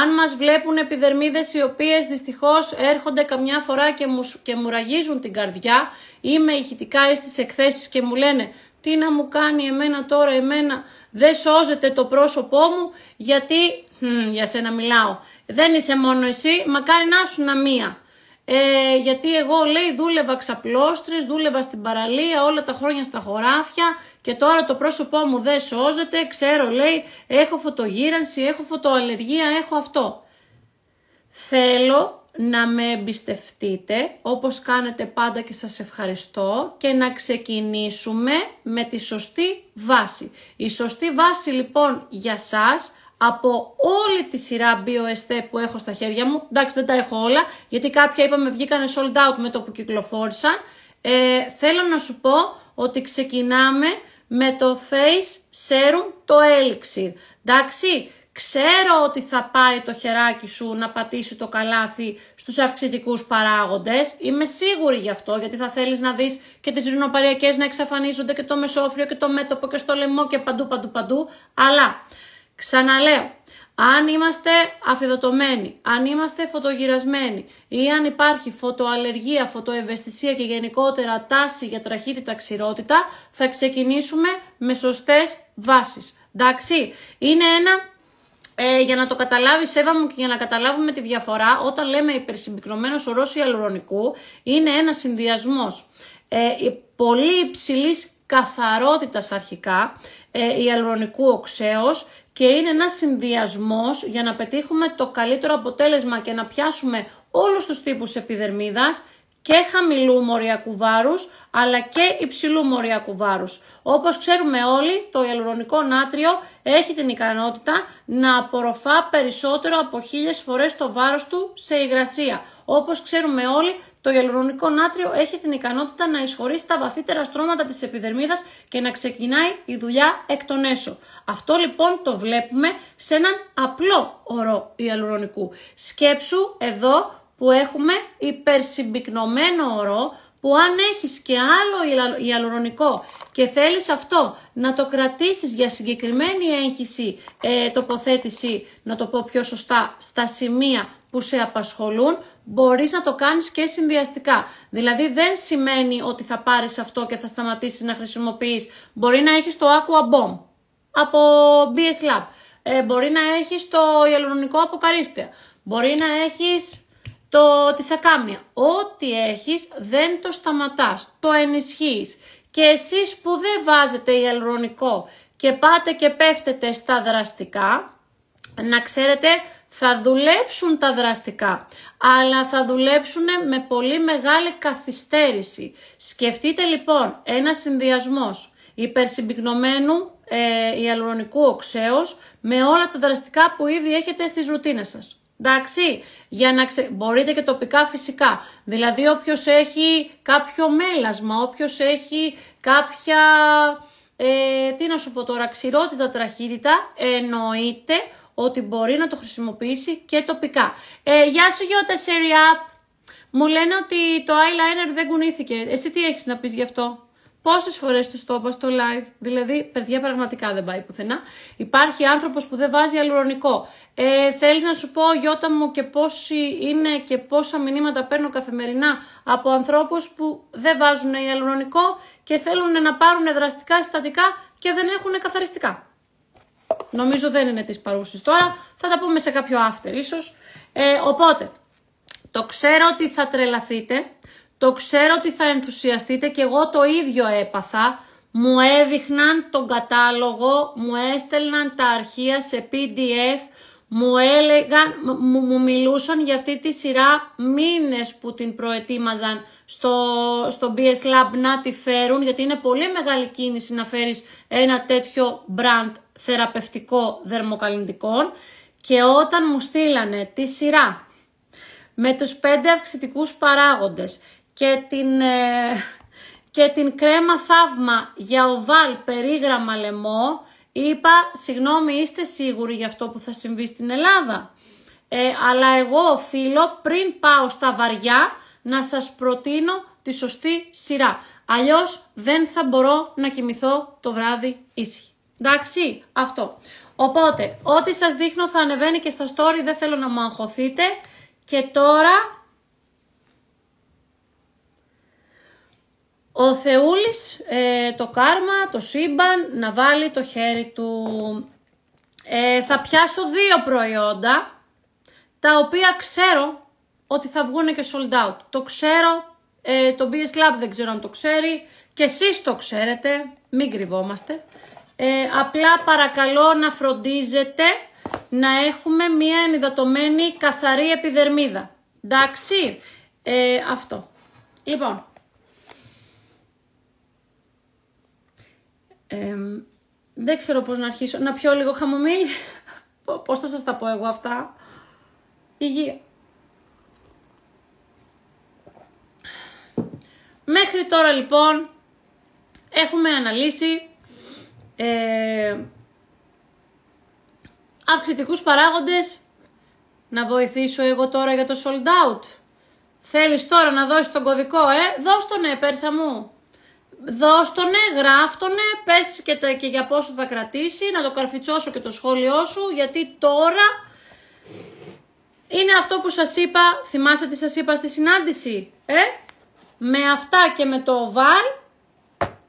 Αν μας βλέπουν επιδερμίδες οι οποίες δυστυχώς έρχονται καμιά φορά και μου, και μου ραγίζουν την καρδιά, είμαι ηχητικά ή στις εκθέσεις και μου λένε τι να μου κάνει εμένα τώρα, εμένα δεν σώζεται το πρόσωπό μου γιατί, για σένα μιλάω, δεν είσαι μόνο εσύ, μακάρι να σου να μία. Ε, γιατί εγώ λέει δούλευα ξαπλώστρες, δούλευα στην παραλία όλα τα χρόνια στα χωράφια και τώρα το πρόσωπό μου δεν σώζεται, ξέρω λέει έχω φωτογύρανση, έχω φωτοαλλεργία, έχω αυτό. Θέλω να με εμπιστευτείτε όπως κάνετε πάντα και σας ευχαριστώ και να ξεκινήσουμε με τη σωστή βάση. Η σωστή βάση λοιπόν για σας από όλη τη σειρά BOST που έχω στα χέρια μου. Εντάξει, δεν τα έχω όλα, γιατί κάποια είπαμε βγήκανε sold out με το που κυκλοφόρησαν. Ε, θέλω να σου πω ότι ξεκινάμε με το Face Serum το Elixir. Εντάξει, ξέρω ότι θα πάει το χεράκι σου να πατήσει το καλάθι στους αυξητικούς παράγοντες. Είμαι σίγουρη γι' αυτό, γιατί θα θέλεις να δεις και τις ρινοπαριακές να εξαφανίζονται και το μεσόφριο και το μέτωπο και στο λαιμό και παντού παντού παντού. Αλλά Ξαναλέω, αν είμαστε αφιδοτωμένοι, αν είμαστε φωτογυρασμένοι ή αν υπάρχει φωτοαλλεργία, φωτοευαισθησία και γενικότερα τάση για τραχύτητα, ξηρότητα, θα ξεκινήσουμε με σωστές βάσεις. Εντάξει, είναι ένα... Ε, για να το καταλάβεις, Σέβα μου, και για να καταλάβουμε τη διαφορά, όταν λέμε υπερσυμπυκνωμένος ορό υαλουρονικού, είναι ένας συνδυασμός ε, πολύ υψηλής καθαρότητας αρχικά, ε, ιαλουρονικού οξέως και είναι ένας συνδυασμός για να πετύχουμε το καλύτερο αποτέλεσμα και να πιάσουμε όλους τους τύπους επιδερμίδας και χαμηλού μοριακού βάρους αλλά και υψηλού μοριακού βάρους. Όπως ξέρουμε όλοι το ιαλουρονικό νάτριο έχει την ικανότητα να απορροφά περισσότερο από χίλιες φορές το βάρος του σε υγρασία. Όπως ξέρουμε όλοι το γελουρονικό νάτριο έχει την ικανότητα να εισχωρεί στα βαθύτερα στρώματα της επιδερμίδας και να ξεκινάει η δουλειά εκ των έσω. Αυτό λοιπόν το βλέπουμε σε έναν απλό ορό γελουρονικού. Σκέψου εδώ που έχουμε υπερσυμπυκνωμένο ορό που αν έχεις και άλλο υαλουρονικό και θέλεις αυτό να το κρατήσεις για συγκεκριμένη έγχυση ε, τοποθέτηση, να το πω πιο σωστά, στα σημεία που σε απασχολούν, Μπορείς να το κάνεις και συνδυαστικά. Δηλαδή δεν σημαίνει ότι θα πάρεις αυτό και θα σταματήσεις να χρησιμοποιείς. Μπορεί να έχεις το Aqua Bomb από BS Lab. Ε, μπορεί να έχεις το ιαλουρονικό από Καρίστια. Μπορεί να έχεις το, τη σακάμια. Ό,τι έχεις δεν το σταματάς, το ενισχύεις. Και εσείς που δεν βάζετε ιαλουρονικό και πάτε και πέφτετε στα δραστικά, να ξέρετε θα δουλέψουν τα δραστικά, αλλά θα δουλέψουν με πολύ μεγάλη καθυστέρηση. Σκεφτείτε λοιπόν ένα συνδυασμός υπερσυμπυκνωμένου ε, ιαλουρονικού οξέως με όλα τα δραστικά που ήδη έχετε στις ρουτίνες σας. Εντάξει, για να μπορείτε και τοπικά φυσικά. Δηλαδή όποιος έχει κάποιο μέλασμα, όποιος έχει κάποια, ε, τι να σου πω τώρα, ξηρότητα, τραχύτητα, εννοείται ότι μπορεί να το χρησιμοποιήσει και τοπικά. Ε, γεια σου Γιώτα Σεριάπ, μου λένε ότι το eyeliner δεν κουνήθηκε. Εσύ τι έχεις να πεις γι' αυτό. Πόσες φορές τους το στο live. Δηλαδή, παιδιά πραγματικά δεν πάει πουθενά. Υπάρχει άνθρωπος που δεν βάζει αλουρονικό. Ε, θέλεις να σου πω, Γιώτα μου, και πόσοι είναι και πόσα μηνύματα παίρνω καθημερινά από ανθρώπους που δεν βάζουν αλουρονικό και θέλουν να πάρουν δραστικά συστατικά και δεν έχουν καθαριστικά. Νομίζω δεν είναι της παρούσης τώρα. Θα τα πούμε σε κάποιο after ίσως. Ε, οπότε, το ξέρω ότι θα τρελαθείτε. Το ξέρω ότι θα ενθουσιαστείτε και εγώ το ίδιο έπαθα. Μου έδειχναν τον κατάλογο, μου έστελναν τα αρχεία σε PDF, μου έλεγαν, μου, μιλούσαν για αυτή τη σειρά μήνες που την προετοίμαζαν στο, στο BS Lab να τη φέρουν, γιατί είναι πολύ μεγάλη κίνηση να φέρεις ένα τέτοιο brand θεραπευτικό δερμοκαλλιντικό και όταν μου στείλανε τη σειρά με τους πέντε αυξητικούς παράγοντες και την, ε, και την κρέμα θαύμα για οβάλ περίγραμμα λαιμό, είπα συγγνώμη είστε σίγουροι για αυτό που θα συμβεί στην Ελλάδα. Ε, αλλά εγώ οφείλω πριν πάω στα βαριά να σας προτείνω τη σωστή σειρά. Αλλιώς δεν θα μπορώ να κοιμηθώ το βράδυ ήσυχη. Εντάξει, αυτό. Οπότε, ό,τι σας δείχνω θα ανεβαίνει και στα story, δεν θέλω να μου αγχωθείτε. Και τώρα... Ο Θεούλης, ε, το κάρμα, το σύμπαν, να βάλει το χέρι του. Ε, θα πιάσω δύο προϊόντα, τα οποία ξέρω ότι θα βγουν και sold out. Το ξέρω, ε, το BS Lab δεν ξέρω αν το ξέρει, και εσείς το ξέρετε, μην κρυβόμαστε. Ε, απλά παρακαλώ να φροντίζετε να έχουμε μία ενυδατωμένη καθαρή επιδερμίδα. Εντάξει, ε, αυτό. Λοιπόν. δεν ξέρω πώς να αρχίσω. Να πιω λίγο χαμομήλι; Πώς θα σας τα πω εγώ αυτά. Υγεία. Μέχρι τώρα λοιπόν έχουμε αναλύσει ε, αυξητικούς παράγοντες, να βοηθήσω εγώ τώρα για το sold out. Θέλεις τώρα να δώσεις τον κωδικό, ε, δώσ' τον, ε, Πέρσα μου. Δώσ' τον, ε, γράφ' τον, ε. πες και, τα, και για πόσο θα κρατήσει, να το καρφιτσώσω και το σχόλιο σου, γιατί τώρα είναι αυτό που σας είπα, θυμάσαι τι σας είπα στη συνάντηση, ε, με αυτά και με το οβάλ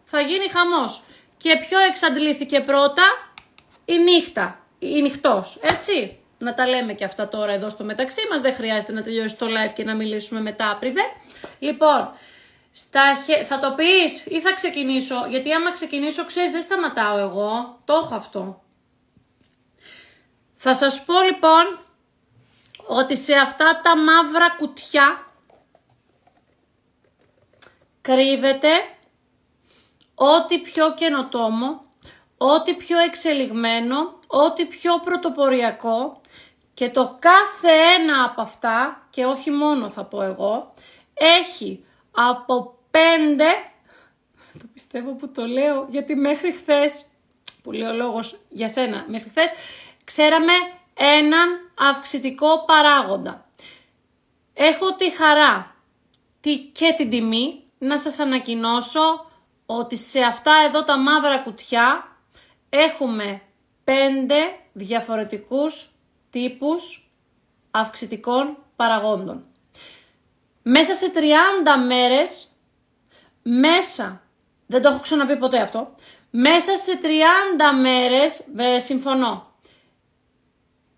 θα γίνει χαμός. Και ποιο εξαντλήθηκε πρώτα, η νύχτα, η νυχτός, έτσι. Να τα λέμε και αυτά τώρα εδώ στο μεταξύ μας, δεν χρειάζεται να τελειώσει το live και να μιλήσουμε μετά άπριδε. Λοιπόν, στα θα το πεις ή θα ξεκινήσω, γιατί άμα ξεκινήσω ξέρεις δεν σταματάω εγώ, το έχω αυτό. Θα σας πω λοιπόν ότι σε αυτά τα μαύρα κουτιά κρύβεται ό,τι πιο καινοτόμο, ό,τι πιο εξελιγμένο, ό,τι πιο πρωτοποριακό και το κάθε ένα από αυτά, και όχι μόνο θα πω εγώ, έχει από πέντε, το πιστεύω που το λέω, γιατί μέχρι χθες, που λέω λόγος για σένα, μέχρι χθες, ξέραμε έναν αυξητικό παράγοντα. Έχω τη χαρά και την τιμή να σας ανακοινώσω ότι σε αυτά εδώ τα μαύρα κουτιά έχουμε πέντε διαφορετικούς τύπους αυξητικών παραγόντων. Μέσα σε 30 μέρες, μέσα, δεν το έχω ξαναπεί ποτέ αυτό, μέσα σε 30 μέρες, συμφωνώ,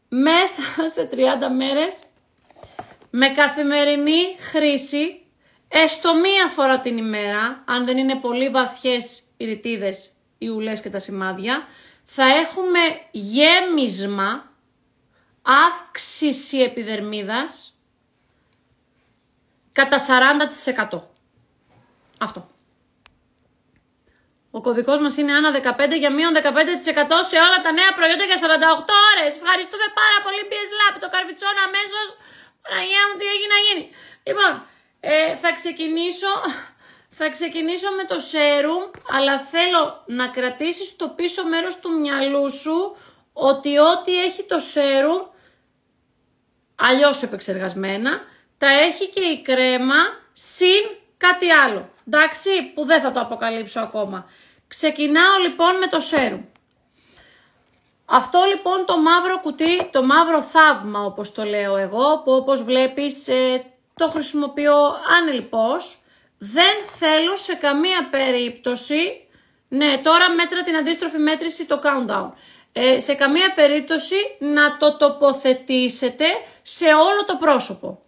μέσα σε 30 μέρες, με καθημερινή χρήση έστω μία φορά την ημέρα, αν δεν είναι πολύ βαθιές οι ρητίδες, οι ουλές και τα σημάδια, θα έχουμε γέμισμα, αύξηση επιδερμίδας κατά 40%. Αυτό. Ο κωδικός μας είναι ένα 15 για μείον 15% σε όλα τα νέα προϊόντα για 48 ώρες. Ευχαριστούμε πάρα πολύ, BS λάπτο το καρβιτσόν αμέσως. Παναγία μου, τι έγινε να γίνει. Λοιπόν, ε, θα ξεκινήσω... Θα ξεκινήσω με το σέρουμ, αλλά θέλω να κρατήσεις το πίσω μέρος του μυαλού σου ότι ό,τι έχει το σέρουμ, αλλιώς επεξεργασμένα, τα έχει και η κρέμα συν κάτι άλλο. Εντάξει, που δεν θα το αποκαλύψω ακόμα. Ξεκινάω λοιπόν με το σέρουμ. Αυτό λοιπόν το μαύρο κουτί, το μαύρο θαύμα όπως το λέω εγώ, που όπως βλέπεις ε, το χρησιμοποιώ ανελπώς. Δεν θέλω σε καμία περίπτωση, ναι τώρα μέτρα την αντίστροφη μέτρηση το countdown, ε, σε καμία περίπτωση να το τοποθετήσετε σε όλο το πρόσωπο.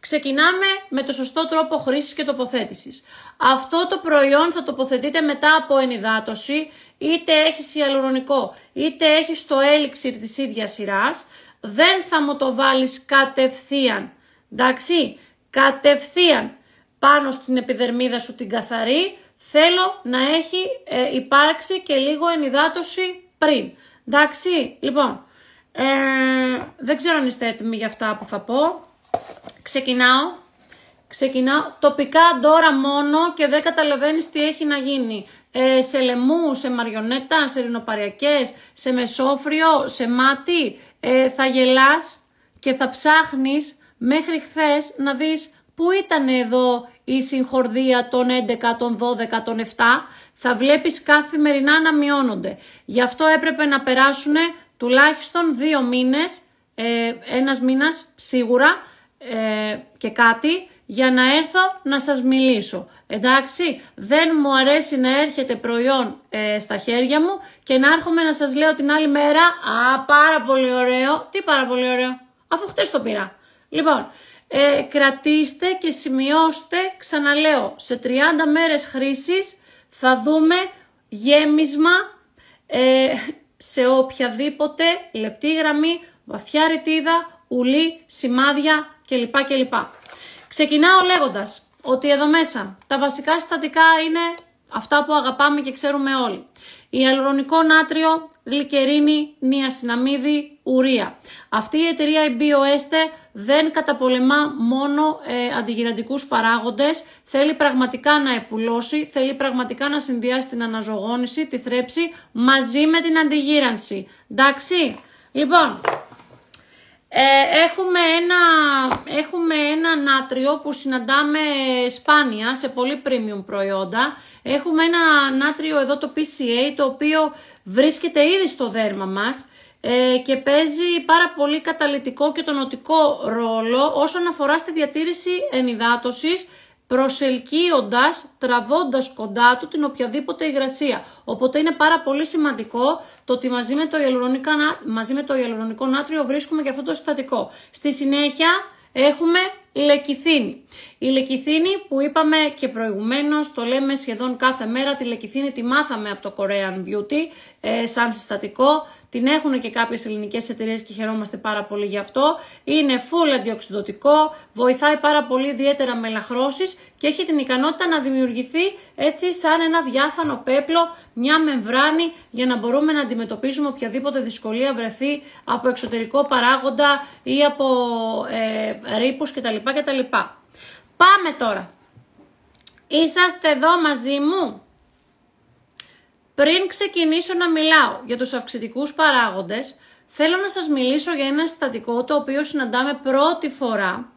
Ξεκινάμε με το σωστό τρόπο χρήσης και τοποθέτησης. Αυτό το προϊόν θα τοποθετείτε μετά από ενυδάτωση, είτε έχει ιαλουρονικό, είτε έχει το έλιξη της ίδιας σειράς. Δεν θα μου το βάλεις κατευθείαν Εντάξει, κατευθείαν πάνω στην επιδερμίδα σου την καθαρή, θέλω να έχει ε, υπάρξει και λίγο ενυδάτωση πριν. Εντάξει, λοιπόν, ε, δεν ξέρω αν είστε έτοιμοι για αυτά που θα πω. Ξεκινάω. Ξεκινάω τοπικά τώρα μόνο και δεν καταλαβαίνεις τι έχει να γίνει. Ε, σε λαιμού, σε μαριονέτα, σε ρινοπαριακές, σε μεσόφριο, σε μάτι. Ε, θα γελάς και θα ψάχνεις μέχρι χθες να δεις πού ήταν εδώ η συγχορδία των 11, των 12, των 7. Θα βλέπεις καθημερινά να μειώνονται. Γι' αυτό έπρεπε να περάσουν τουλάχιστον δύο μήνες, ε, ένας μήνας σίγουρα ε, και κάτι, για να έρθω να σας μιλήσω. Εντάξει, δεν μου αρέσει να έρχεται προϊόν ε, στα χέρια μου και να έρχομαι να σας λέω την άλλη μέρα «Α, πάρα πολύ ωραίο». Τι πάρα πολύ ωραίο, αφού χτες το πήρα. Λοιπόν, ε, κρατήστε και σημειώστε, ξαναλέω, σε 30 μέρες χρήσης θα δούμε γέμισμα ε, σε οποιαδήποτε λεπτή γραμμή, βαθιά ρητίδα, ουλή, σημάδια κλπ. κλπ. Ξεκινάω λέγοντας ότι εδώ μέσα τα βασικά συστατικά είναι αυτά που αγαπάμε και ξέρουμε όλοι. Η αλουρονικό νάτριο, γλυκερίνη, νιασιναμίδη, ουρία. Αυτή η εταιρεία η BioEste δεν καταπολεμά μόνο ε, αντιγυραντικούς παράγοντες, θέλει πραγματικά να επουλώσει, θέλει πραγματικά να συνδυάσει την αναζωγόνηση, τη θρέψη μαζί με την αντιγύρανση. Εντάξει, λοιπόν, ε, έχουμε, ένα, έχουμε ένα νάτριο που συναντάμε σπάνια σε πολύ premium προϊόντα. Έχουμε ένα νάτριο εδώ το PCA το οποίο βρίσκεται ήδη στο δέρμα μας ε, και παίζει πάρα πολύ καταλητικό και τονωτικό ρόλο όσον αφορά στη διατήρηση ενυδάτωσης προσελκύοντας, τραβώντας κοντά του την οποιαδήποτε υγρασία. Οπότε είναι πάρα πολύ σημαντικό το ότι μαζί με το ιελουρονικό, μαζί με το νάτριο βρίσκουμε και αυτό το συστατικό. Στη συνέχεια έχουμε λεκυθίνη. Η λεκυθίνη που είπαμε και προηγουμένως, το λέμε σχεδόν κάθε μέρα, τη λεκυθίνη τη μάθαμε από το Korean Beauty ε, σαν συστατικό. Την έχουν και κάποιες ελληνικές εταιρείες και χαιρόμαστε πάρα πολύ γι' αυτό. Είναι full αντιοξυδοτικό, βοηθάει πάρα πολύ ιδιαίτερα με λαχρώσει και έχει την ικανότητα να δημιουργηθεί έτσι σαν ένα διάφανο πέπλο, μια μεμβράνη για να μπορούμε να αντιμετωπίζουμε οποιαδήποτε δυσκολία βρεθεί από εξωτερικό παράγοντα ή από ε, κτλ. Πάμε τώρα. Είσαστε εδώ μαζί μου. Πριν ξεκινήσω να μιλάω για τους αυξητικούς παράγοντες, θέλω να σας μιλήσω για ένα συστατικό το οποίο συναντάμε πρώτη φορά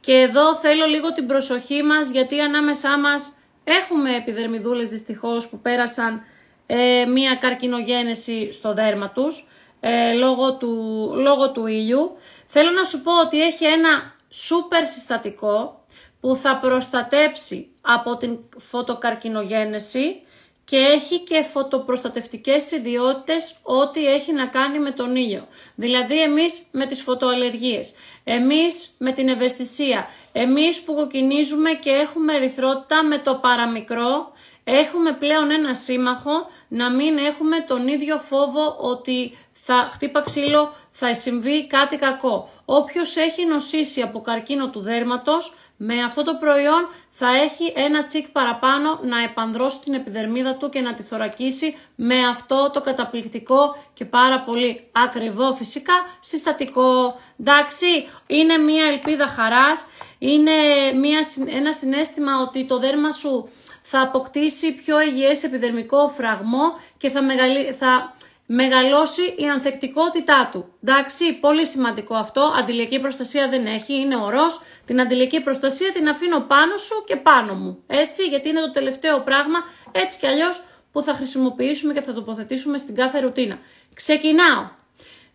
και εδώ θέλω λίγο την προσοχή μας γιατί ανάμεσά μας έχουμε επιδερμιδούλες δυστυχώς που πέρασαν ε, μία καρκινογένεση στο δέρμα τους ε, λόγω, του, λόγω του ήλιου. Θέλω να σου πω ότι έχει ένα σούπερ συστατικό που θα προστατέψει από την φωτοκαρκινογένεση και έχει και φωτοπροστατευτικές ιδιότητες ό,τι έχει να κάνει με τον ήλιο. Δηλαδή εμείς με τις φωτοαλλεργίες, εμείς με την ευαισθησία, εμείς που κοκκινίζουμε και έχουμε ερυθρότητα με το παραμικρό, έχουμε πλέον ένα σύμμαχο να μην έχουμε τον ίδιο φόβο ότι θα χτύπα ξύλο, θα συμβεί κάτι κακό. Όποιος έχει νοσήσει από καρκίνο του δέρματος, με αυτό το προϊόν θα έχει ένα τσικ παραπάνω να επανδρώσει την επιδερμίδα του και να τη θωρακίσει με αυτό το καταπληκτικό και πάρα πολύ ακριβό φυσικά συστατικό. Εντάξει, είναι μια ελπίδα χαράς, είναι μια, ένα συνέστημα ότι το δέρμα σου θα αποκτήσει πιο υγιές επιδερμικό φραγμό και θα, μεγαλύ, θα μεγαλώσει η ανθεκτικότητά του. Εντάξει, πολύ σημαντικό αυτό. Αντιλιακή προστασία δεν έχει, είναι ορό. Την αντιλιακή προστασία την αφήνω πάνω σου και πάνω μου. Έτσι, γιατί είναι το τελευταίο πράγμα, έτσι κι αλλιώς που θα χρησιμοποιήσουμε και θα τοποθετήσουμε στην κάθε ρουτίνα. Ξεκινάω.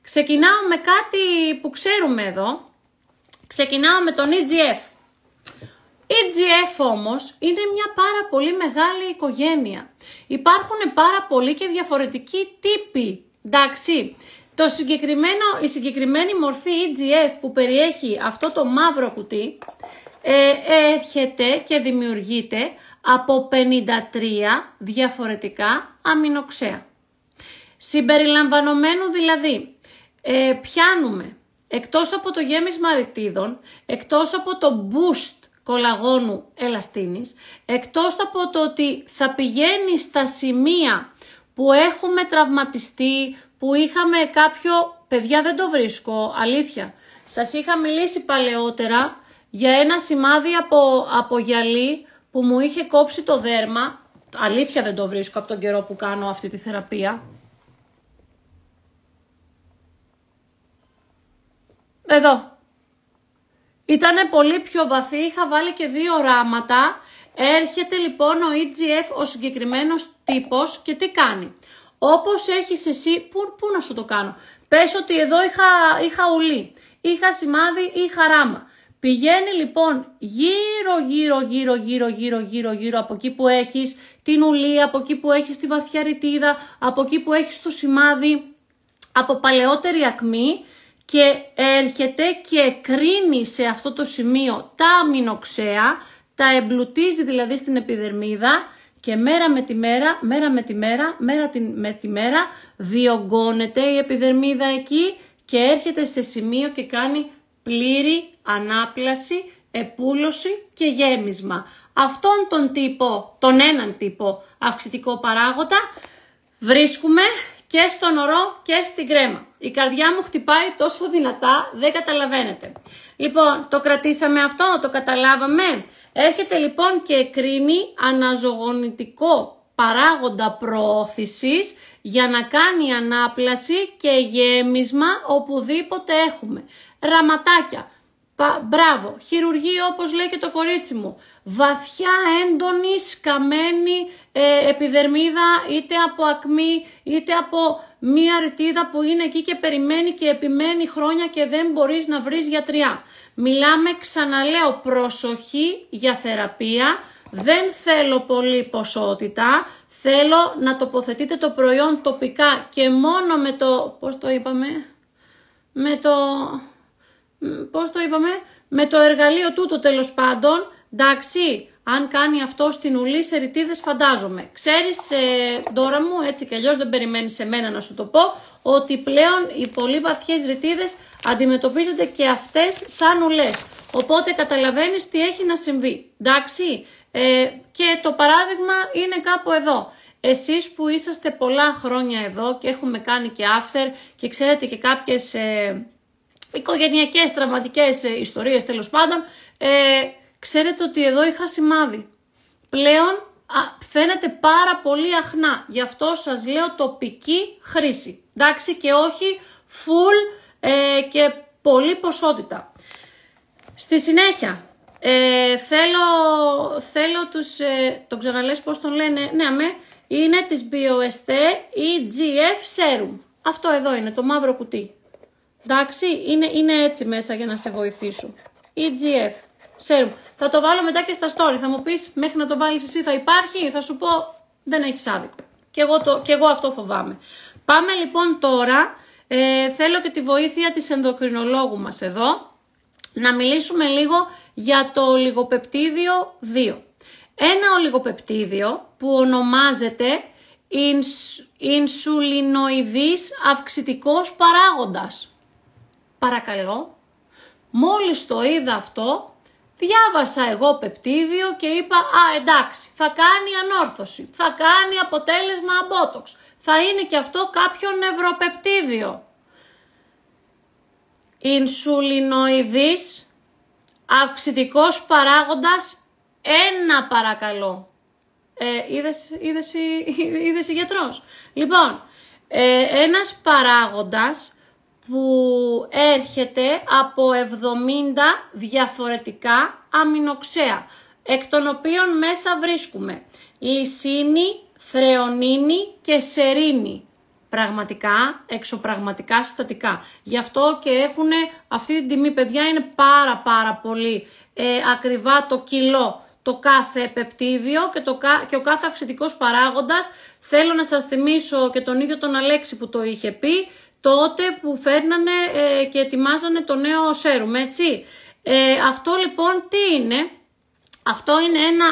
Ξεκινάω με κάτι που ξέρουμε εδώ. Ξεκινάω με τον EGF. Η EGF όμως είναι μια πάρα πολύ μεγάλη οικογένεια. Υπάρχουν πάρα πολλοί και διαφορετικοί τύποι. Εντάξει, το συγκεκριμένο, η συγκεκριμένη μορφή EGF που περιέχει αυτό το μαύρο κουτί ε, έρχεται και δημιουργείται από 53 διαφορετικά αμινοξέα. Συμπεριλαμβανομένου δηλαδή, ε, πιάνουμε εκτός από το γέμισμα ρητίδων, εκτός από το boost κολαγόνου ελαστίνης, εκτός από το ότι θα πηγαίνει στα σημεία που έχουμε τραυματιστεί, που είχαμε κάποιο... Παιδιά δεν το βρίσκω, αλήθεια. Σας είχα μιλήσει παλαιότερα για ένα σημάδι από, από γυαλί που μου είχε κόψει το δέρμα. Αλήθεια δεν το βρίσκω από τον καιρό που κάνω αυτή τη θεραπεία. Εδώ, ήταν πολύ πιο βαθύ, είχα βάλει και δύο ράματα. Έρχεται λοιπόν ο EGF ο συγκεκριμένος τύπος και τι κάνει. Όπως έχεις εσύ, πού, να σου το κάνω. Πες ότι εδώ είχα, είχα ουλή, είχα σημάδι, είχα ράμα. Πηγαίνει λοιπόν γύρω γύρω γύρω γύρω γύρω γύρω γύρω από εκεί που έχεις την ουλή, από εκεί που έχεις τη βαθιά ρητίδα, από εκεί που έχεις το σημάδι, από παλαιότερη ακμή και έρχεται και κρίνει σε αυτό το σημείο τα αμινοξέα, τα εμπλουτίζει δηλαδή στην επιδερμίδα και μέρα με τη μέρα, μέρα με τη μέρα, μέρα με τη μέρα διωγγώνεται η επιδερμίδα εκεί και έρχεται σε σημείο και κάνει πλήρη ανάπλαση, επούλωση και γέμισμα. Αυτόν τον τύπο, τον έναν τύπο αυξητικό παράγοντα βρίσκουμε και στον ορό και στην κρέμα. Η καρδιά μου χτυπάει τόσο δυνατά, δεν καταλαβαίνετε. Λοιπόν, το κρατήσαμε αυτό, το καταλάβαμε. Έρχεται λοιπόν και κρίνει αναζωογονητικό παράγοντα προώθησης για να κάνει ανάπλαση και γέμισμα οπουδήποτε έχουμε. Ραματάκια, μπράβο, χειρουργείο όπως λέει και το κορίτσι μου, βαθιά, έντονη, σκαμμένη ε, επιδερμίδα είτε από ακμή είτε από μία ρητίδα που είναι εκεί και περιμένει και επιμένει χρόνια και δεν μπορείς να βρεις γιατριά. Μιλάμε, ξαναλέω, προσοχή για θεραπεία. Δεν θέλω πολύ ποσότητα, θέλω να τοποθετείτε το προϊόν τοπικά και μόνο με το, πώς το είπαμε, με το, πώς το είπαμε, με το εργαλείο τούτο τέλος πάντων, Εντάξει, αν κάνει αυτό στην ουλή σε ρητίδες φαντάζομαι. Ξέρεις, ε, τώρα μου, έτσι κι αλλιώς δεν περιμένεις σε μένα να σου το πω, ότι πλέον οι πολύ βαθιές ρητίδες αντιμετωπίζονται και αυτές σαν ουλές. Οπότε καταλαβαίνεις τι έχει να συμβεί. Εντάξει, ε, και το παράδειγμα είναι κάπου εδώ. Εσείς που είσαστε πολλά χρόνια εδώ και έχουμε κάνει και after και ξέρετε και κάποιες ε, οικογενειακές, τραυματικές ε, ιστορίες τέλος πάντων, ε, ξέρετε ότι εδώ είχα σημάδι. Πλέον φαίνεται πάρα πολύ αχνά. Γι' αυτό σας λέω τοπική χρήση. Εντάξει και όχι full ε, και πολύ ποσότητα. Στη συνέχεια, ε, θέλω, θέλω τους, ε, τον πώς τον λένε, ναι με, είναι της B.O.S.T. EGF Serum. Αυτό εδώ είναι, το μαύρο κουτί. Εντάξει, είναι, είναι έτσι μέσα για να σε βοηθήσω. EGF Serum. Θα το βάλω μετά και στα story. Θα μου πεις μέχρι να το βάλεις εσύ θα υπάρχει. Θα σου πω δεν έχεις άδικο. Και εγώ, το, και εγώ αυτό φοβάμαι. Πάμε λοιπόν τώρα. Ε, θέλω και τη βοήθεια της ενδοκρινολόγου μας εδώ. Να μιλήσουμε λίγο για το λιγοπεπτίδιο 2. Ένα ολιγοπεπτίδιο που ονομάζεται Ινσουλινοειδής αυξητικός παράγοντας. Παρακαλώ, μόλις το είδα αυτό, Διάβασα εγώ πεπτίδιο και είπα «Α, εντάξει, θα κάνει ανόρθωση, θα κάνει αποτέλεσμα αμπότοξ, θα είναι και αυτό κάποιο νευροπεπτίδιο». Ινσουλινοειδής, αυξητικός παράγοντας, ένα παρακαλώ. Ε, είδες, είδες, είδες, είδες γιατρός. Λοιπόν, ε, ένας παράγοντας που έρχεται από 70 διαφορετικά αμινοξέα, εκ των οποίων μέσα βρίσκουμε λυσίνη, θρεονίνη και σερίνη. Πραγματικά, εξωπραγματικά συστατικά. Γι' αυτό και έχουν αυτή την τιμή, παιδιά, είναι πάρα πάρα πολύ ε, ακριβά το κιλό το κάθε πεπτίδιο και, το, και ο κάθε αυξητικός παράγοντας. Θέλω να σας θυμίσω και τον ίδιο τον Αλέξη που το είχε πει, τότε που φέρνανε ε, και ετοιμάζανε το νέο σέρουμ, έτσι. Ε, αυτό λοιπόν τι είναι, αυτό είναι ένα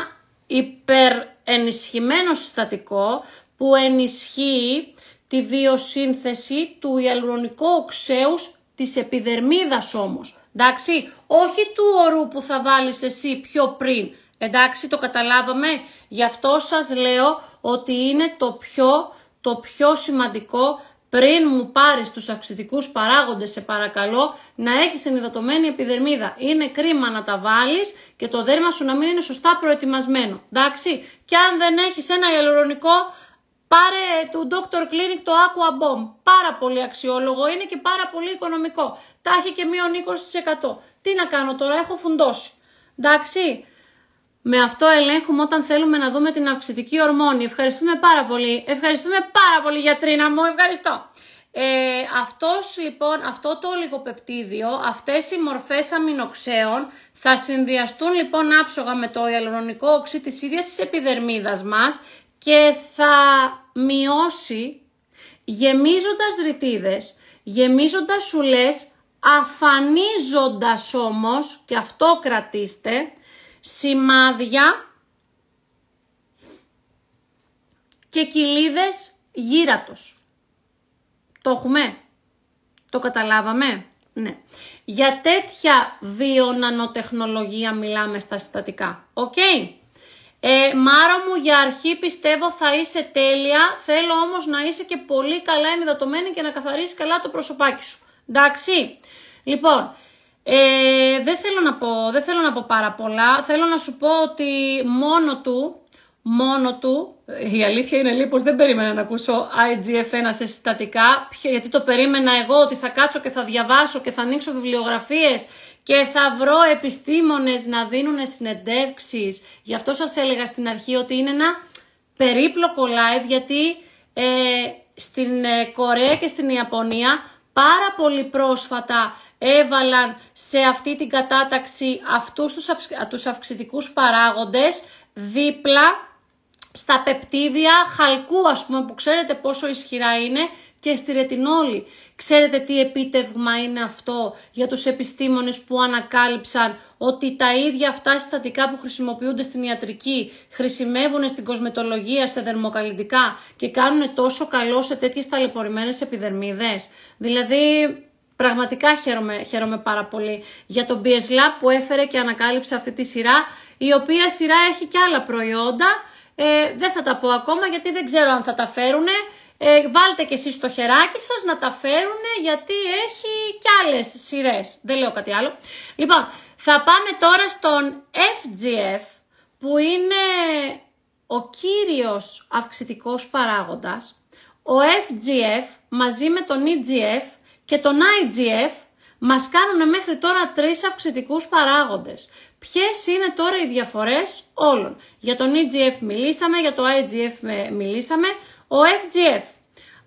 υπερενισχυμένο συστατικό που ενισχύει τη βιοσύνθεση του ιαλουρονικού οξέους της επιδερμίδας όμως. Εντάξει, όχι του ορού που θα βάλεις εσύ πιο πριν. Εντάξει, το καταλάβαμε. Γι' αυτό σας λέω ότι είναι το πιο, το πιο σημαντικό πριν μου πάρεις τους αυξητικούς παράγοντες, σε παρακαλώ να έχεις ενυδατωμένη επιδερμίδα. Είναι κρίμα να τα βάλεις και το δέρμα σου να μην είναι σωστά προετοιμασμένο. Εντάξει. Και αν δεν έχεις ένα γελουρονικό, πάρε του Dr. Clinic το Aqua Bomb. Πάρα πολύ αξιόλογο είναι και πάρα πολύ οικονομικό. Τα έχει και μείον 20%. Τι να κάνω τώρα, έχω φουντώσει. Εντάξει. Με αυτό ελέγχουμε όταν θέλουμε να δούμε την αυξητική ορμόνη. Ευχαριστούμε πάρα πολύ. Ευχαριστούμε πάρα πολύ γιατρίνα μου. Ευχαριστώ. Ε, αυτός, λοιπόν, αυτό το λιγοπεπτίδιο, αυτές οι μορφές αμινοξέων θα συνδυαστούν λοιπόν άψογα με το ιαλουρονικό οξύ της ίδιας της επιδερμίδας μας και θα μειώσει γεμίζοντας ρητίδες, γεμίζοντας σουλές, αφανίζοντας όμως, και αυτό κρατήστε, σημάδια και κοιλίδες γύρατος. Το έχουμε. Το καταλάβαμε. Ναι. Για τέτοια βιονανοτεχνολογία μιλάμε στα συστατικά. Οκ. Ε, Μάρο μου, για αρχή πιστεύω θα είσαι τέλεια. Θέλω όμως να είσαι και πολύ καλά ενυδατωμένη και να καθαρίσει καλά το προσωπάκι σου. Εντάξει. Λοιπόν, ε, δεν, θέλω να πω, δεν θέλω να πω πάρα πολλά. Θέλω να σου πω ότι μόνο του, μόνο του, η αλήθεια είναι λίπος, δεν περίμενα να ακούσω IGF1 σε συστατικά, γιατί το περίμενα εγώ ότι θα κάτσω και θα διαβάσω και θα ανοίξω βιβλιογραφίες και θα βρω επιστήμονες να δίνουν συνεντεύξεις. Γι' αυτό σας έλεγα στην αρχή ότι είναι ένα περίπλοκο live, γιατί ε, στην ε, Κορέα και στην Ιαπωνία πάρα πολύ πρόσφατα έβαλαν σε αυτή την κατάταξη αυτούς τους, αυξητικούς παράγοντες δίπλα στα πεπτίδια χαλκού ας πούμε που ξέρετε πόσο ισχυρά είναι και στη ρετινόλη. Ξέρετε τι επίτευγμα είναι αυτό για τους επιστήμονες που ανακάλυψαν ότι τα ίδια αυτά συστατικά που χρησιμοποιούνται στην ιατρική χρησιμεύουν στην κοσμετολογία, σε δερμοκαλλυντικά και κάνουν τόσο καλό σε τέτοιες ταλαιπωρημένες επιδερμίδες. Δηλαδή Πραγματικά χαίρομαι, χαίρομαι πάρα πολύ για τον BS που έφερε και ανακάλυψε αυτή τη σειρά, η οποία σειρά έχει και άλλα προϊόντα. Ε, δεν θα τα πω ακόμα γιατί δεν ξέρω αν θα τα φέρουνε, ε, βάλτε και εσείς το χεράκι σας να τα φέρουνε γιατί έχει και άλλες σειρές. Δεν λέω κάτι άλλο. Λοιπόν, θα πάμε τώρα στον FGF που είναι ο κύριος αυξητικός παράγοντας. Ο FGF μαζί με τον EGF και τον IGF μας κάνουν μέχρι τώρα τρεις αυξητικούς παράγοντες. Ποιες είναι τώρα οι διαφορές όλων. Για τον EGF μιλήσαμε, για το IGF μιλήσαμε, ο FGF.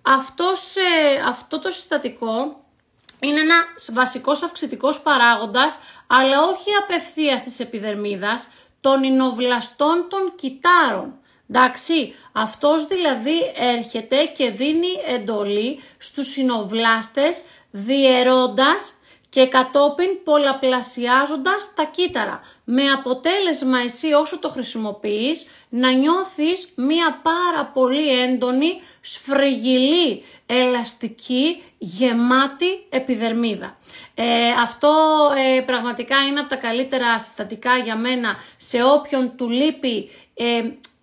Αυτός, ε, αυτό το συστατικό είναι ένα βασικός αυξητικός παράγοντας, αλλά όχι απευθείας της επιδερμίδας, των ινοβλαστών των κυτάρων. Εντάξει, αυτός δηλαδή έρχεται και δίνει εντολή στους συνοβλάστες διαιρώντας και κατόπιν πολλαπλασιάζοντας τα κύτταρα. Με αποτέλεσμα εσύ όσο το χρησιμοποιείς να νιώθεις μία πάρα πολύ έντονη, σφριγιλή, ελαστική, γεμάτη επιδερμίδα. Ε, αυτό ε, πραγματικά είναι από τα καλύτερα συστατικά για μένα σε όποιον του λείπει ε,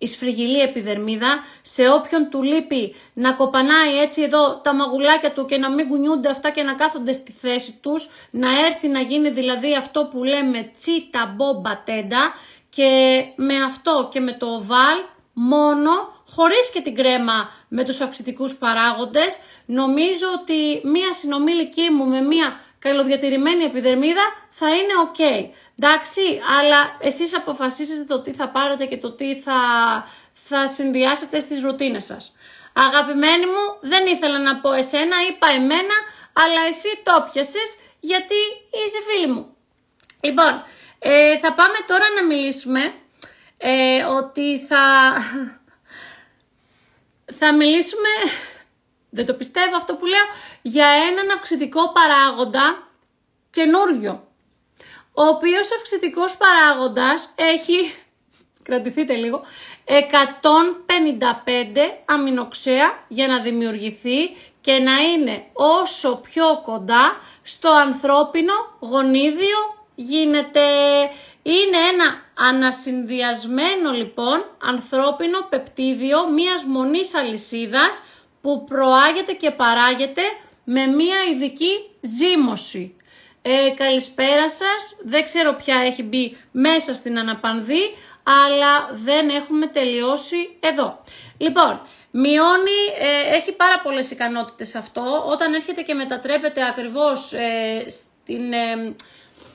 η σφριγιλή επιδερμίδα, σε όποιον του λείπει να κοπανάει έτσι εδώ τα μαγουλάκια του και να μην κουνιούνται αυτά και να κάθονται στη θέση τους, να έρθει να γίνει δηλαδή αυτό που λέμε τσίτα μπόμπα τέντα και με αυτό και με το οβάλ μόνο, χωρίς και την κρέμα με τους αυξητικούς παράγοντες, νομίζω ότι μία συνομήλική μου με μία καλοδιατηρημένη επιδερμίδα θα είναι ok. Εντάξει, αλλά εσείς αποφασίζετε το τι θα πάρετε και το τι θα, θα συνδυάσετε στις ρουτίνες σας. Αγαπημένη μου, δεν ήθελα να πω εσένα, είπα εμένα, αλλά εσύ το πιασες γιατί είσαι φίλη μου. Λοιπόν, ε, θα πάμε τώρα να μιλήσουμε ε, ότι θα... Θα μιλήσουμε, δεν το πιστεύω αυτό που λέω, για έναν αυξητικό παράγοντα καινούριο ο οποίος αυξητικός παράγοντας έχει, κρατηθείτε λίγο, 155 αμινοξέα για να δημιουργηθεί και να είναι όσο πιο κοντά στο ανθρώπινο γονίδιο γίνεται. Είναι ένα ανασυνδυασμένο λοιπόν ανθρώπινο πεπτίδιο μίας μονής αλυσίδας που προάγεται και παράγεται με μία ειδική ζύμωση. Ε, καλησπέρα σας. Δεν ξέρω ποια έχει μπει μέσα στην αναπανδή, αλλά δεν έχουμε τελειώσει εδώ. Λοιπόν, μειώνει, ε, έχει πάρα πολλές ικανότητες αυτό. Όταν έρχεται και μετατρέπεται ακριβώς ε, στην, ε,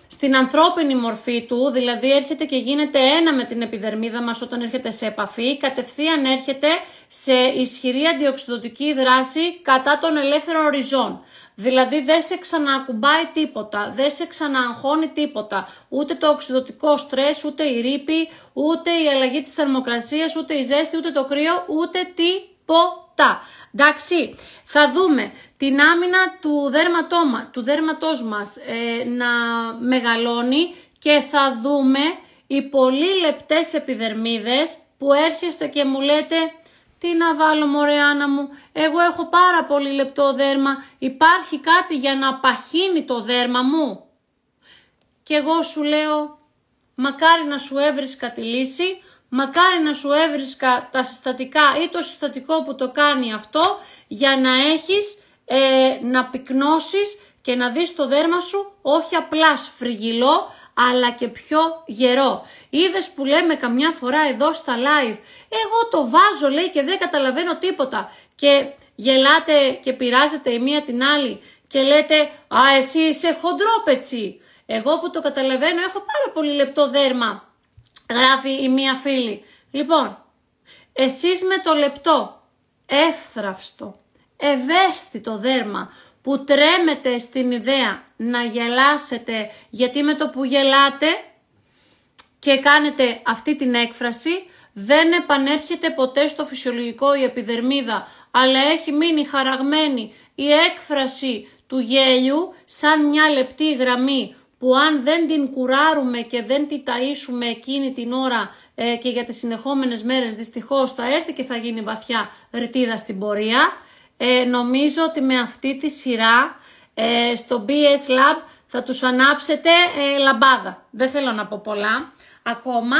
στην ανθρώπινη μορφή του, δηλαδή έρχεται και γίνεται ένα με την επιδερμίδα μας όταν έρχεται σε επαφή, κατευθείαν έρχεται σε ισχυρή αντιοξυδοτική δράση κατά τον ελεύθερο ριζών. Δηλαδή δεν σε ξαναακουμπάει τίποτα, δεν σε ξανααγχώνει τίποτα. Ούτε το οξυδοτικό στρες, ούτε η ρήπη, ούτε η αλλαγή της θερμοκρασίας, ούτε η ζέστη, ούτε το κρύο, ούτε τίποτα. Εντάξει, θα δούμε την άμυνα του, δέρματό, του δέρματός μας ε, να μεγαλώνει και θα δούμε οι πολύ λεπτές επιδερμίδες που έρχεστε και μου λέτε τι να βάλω μωρέ Άννα μου, εγώ έχω πάρα πολύ λεπτό δέρμα, υπάρχει κάτι για να παχύνει το δέρμα μου. Και εγώ σου λέω, μακάρι να σου έβρισκα τη λύση, μακάρι να σου έβρισκα τα συστατικά ή το συστατικό που το κάνει αυτό, για να έχεις ε, να πυκνώσεις και να δεις το δέρμα σου όχι απλά σφριγγυλό, αλλά και πιο γερό. Είδες που λέμε καμιά φορά εδώ στα live, εγώ το βάζω λέει και δεν καταλαβαίνω τίποτα και γελάτε και πειράζετε η μία την άλλη και λέτε «Α, εσύ είσαι χοντρόπετσι». Εγώ που το καταλαβαίνω έχω πάρα πολύ λεπτό δέρμα, γράφει η μία φίλη. Λοιπόν, εσείς με το λεπτό, εύθραυστο, ευαίσθητο δέρμα, που τρέμετε στην ιδέα να γελάσετε γιατί με το που γελάτε και κάνετε αυτή την έκφραση δεν επανέρχεται ποτέ στο φυσιολογικό η επιδερμίδα αλλά έχει μείνει χαραγμένη η έκφραση του γέλιου σαν μια λεπτή γραμμή που αν δεν την κουράρουμε και δεν την ταΐσουμε εκείνη την ώρα ε, και για τις συνεχόμενες μέρες δυστυχώς θα έρθει και θα γίνει βαθιά ρητίδα στην πορεία ε, νομίζω ότι με αυτή τη σειρά ε, στο BS Lab θα τους ανάψετε ε, λαμπάδα. Δεν θέλω να πω πολλά ακόμα,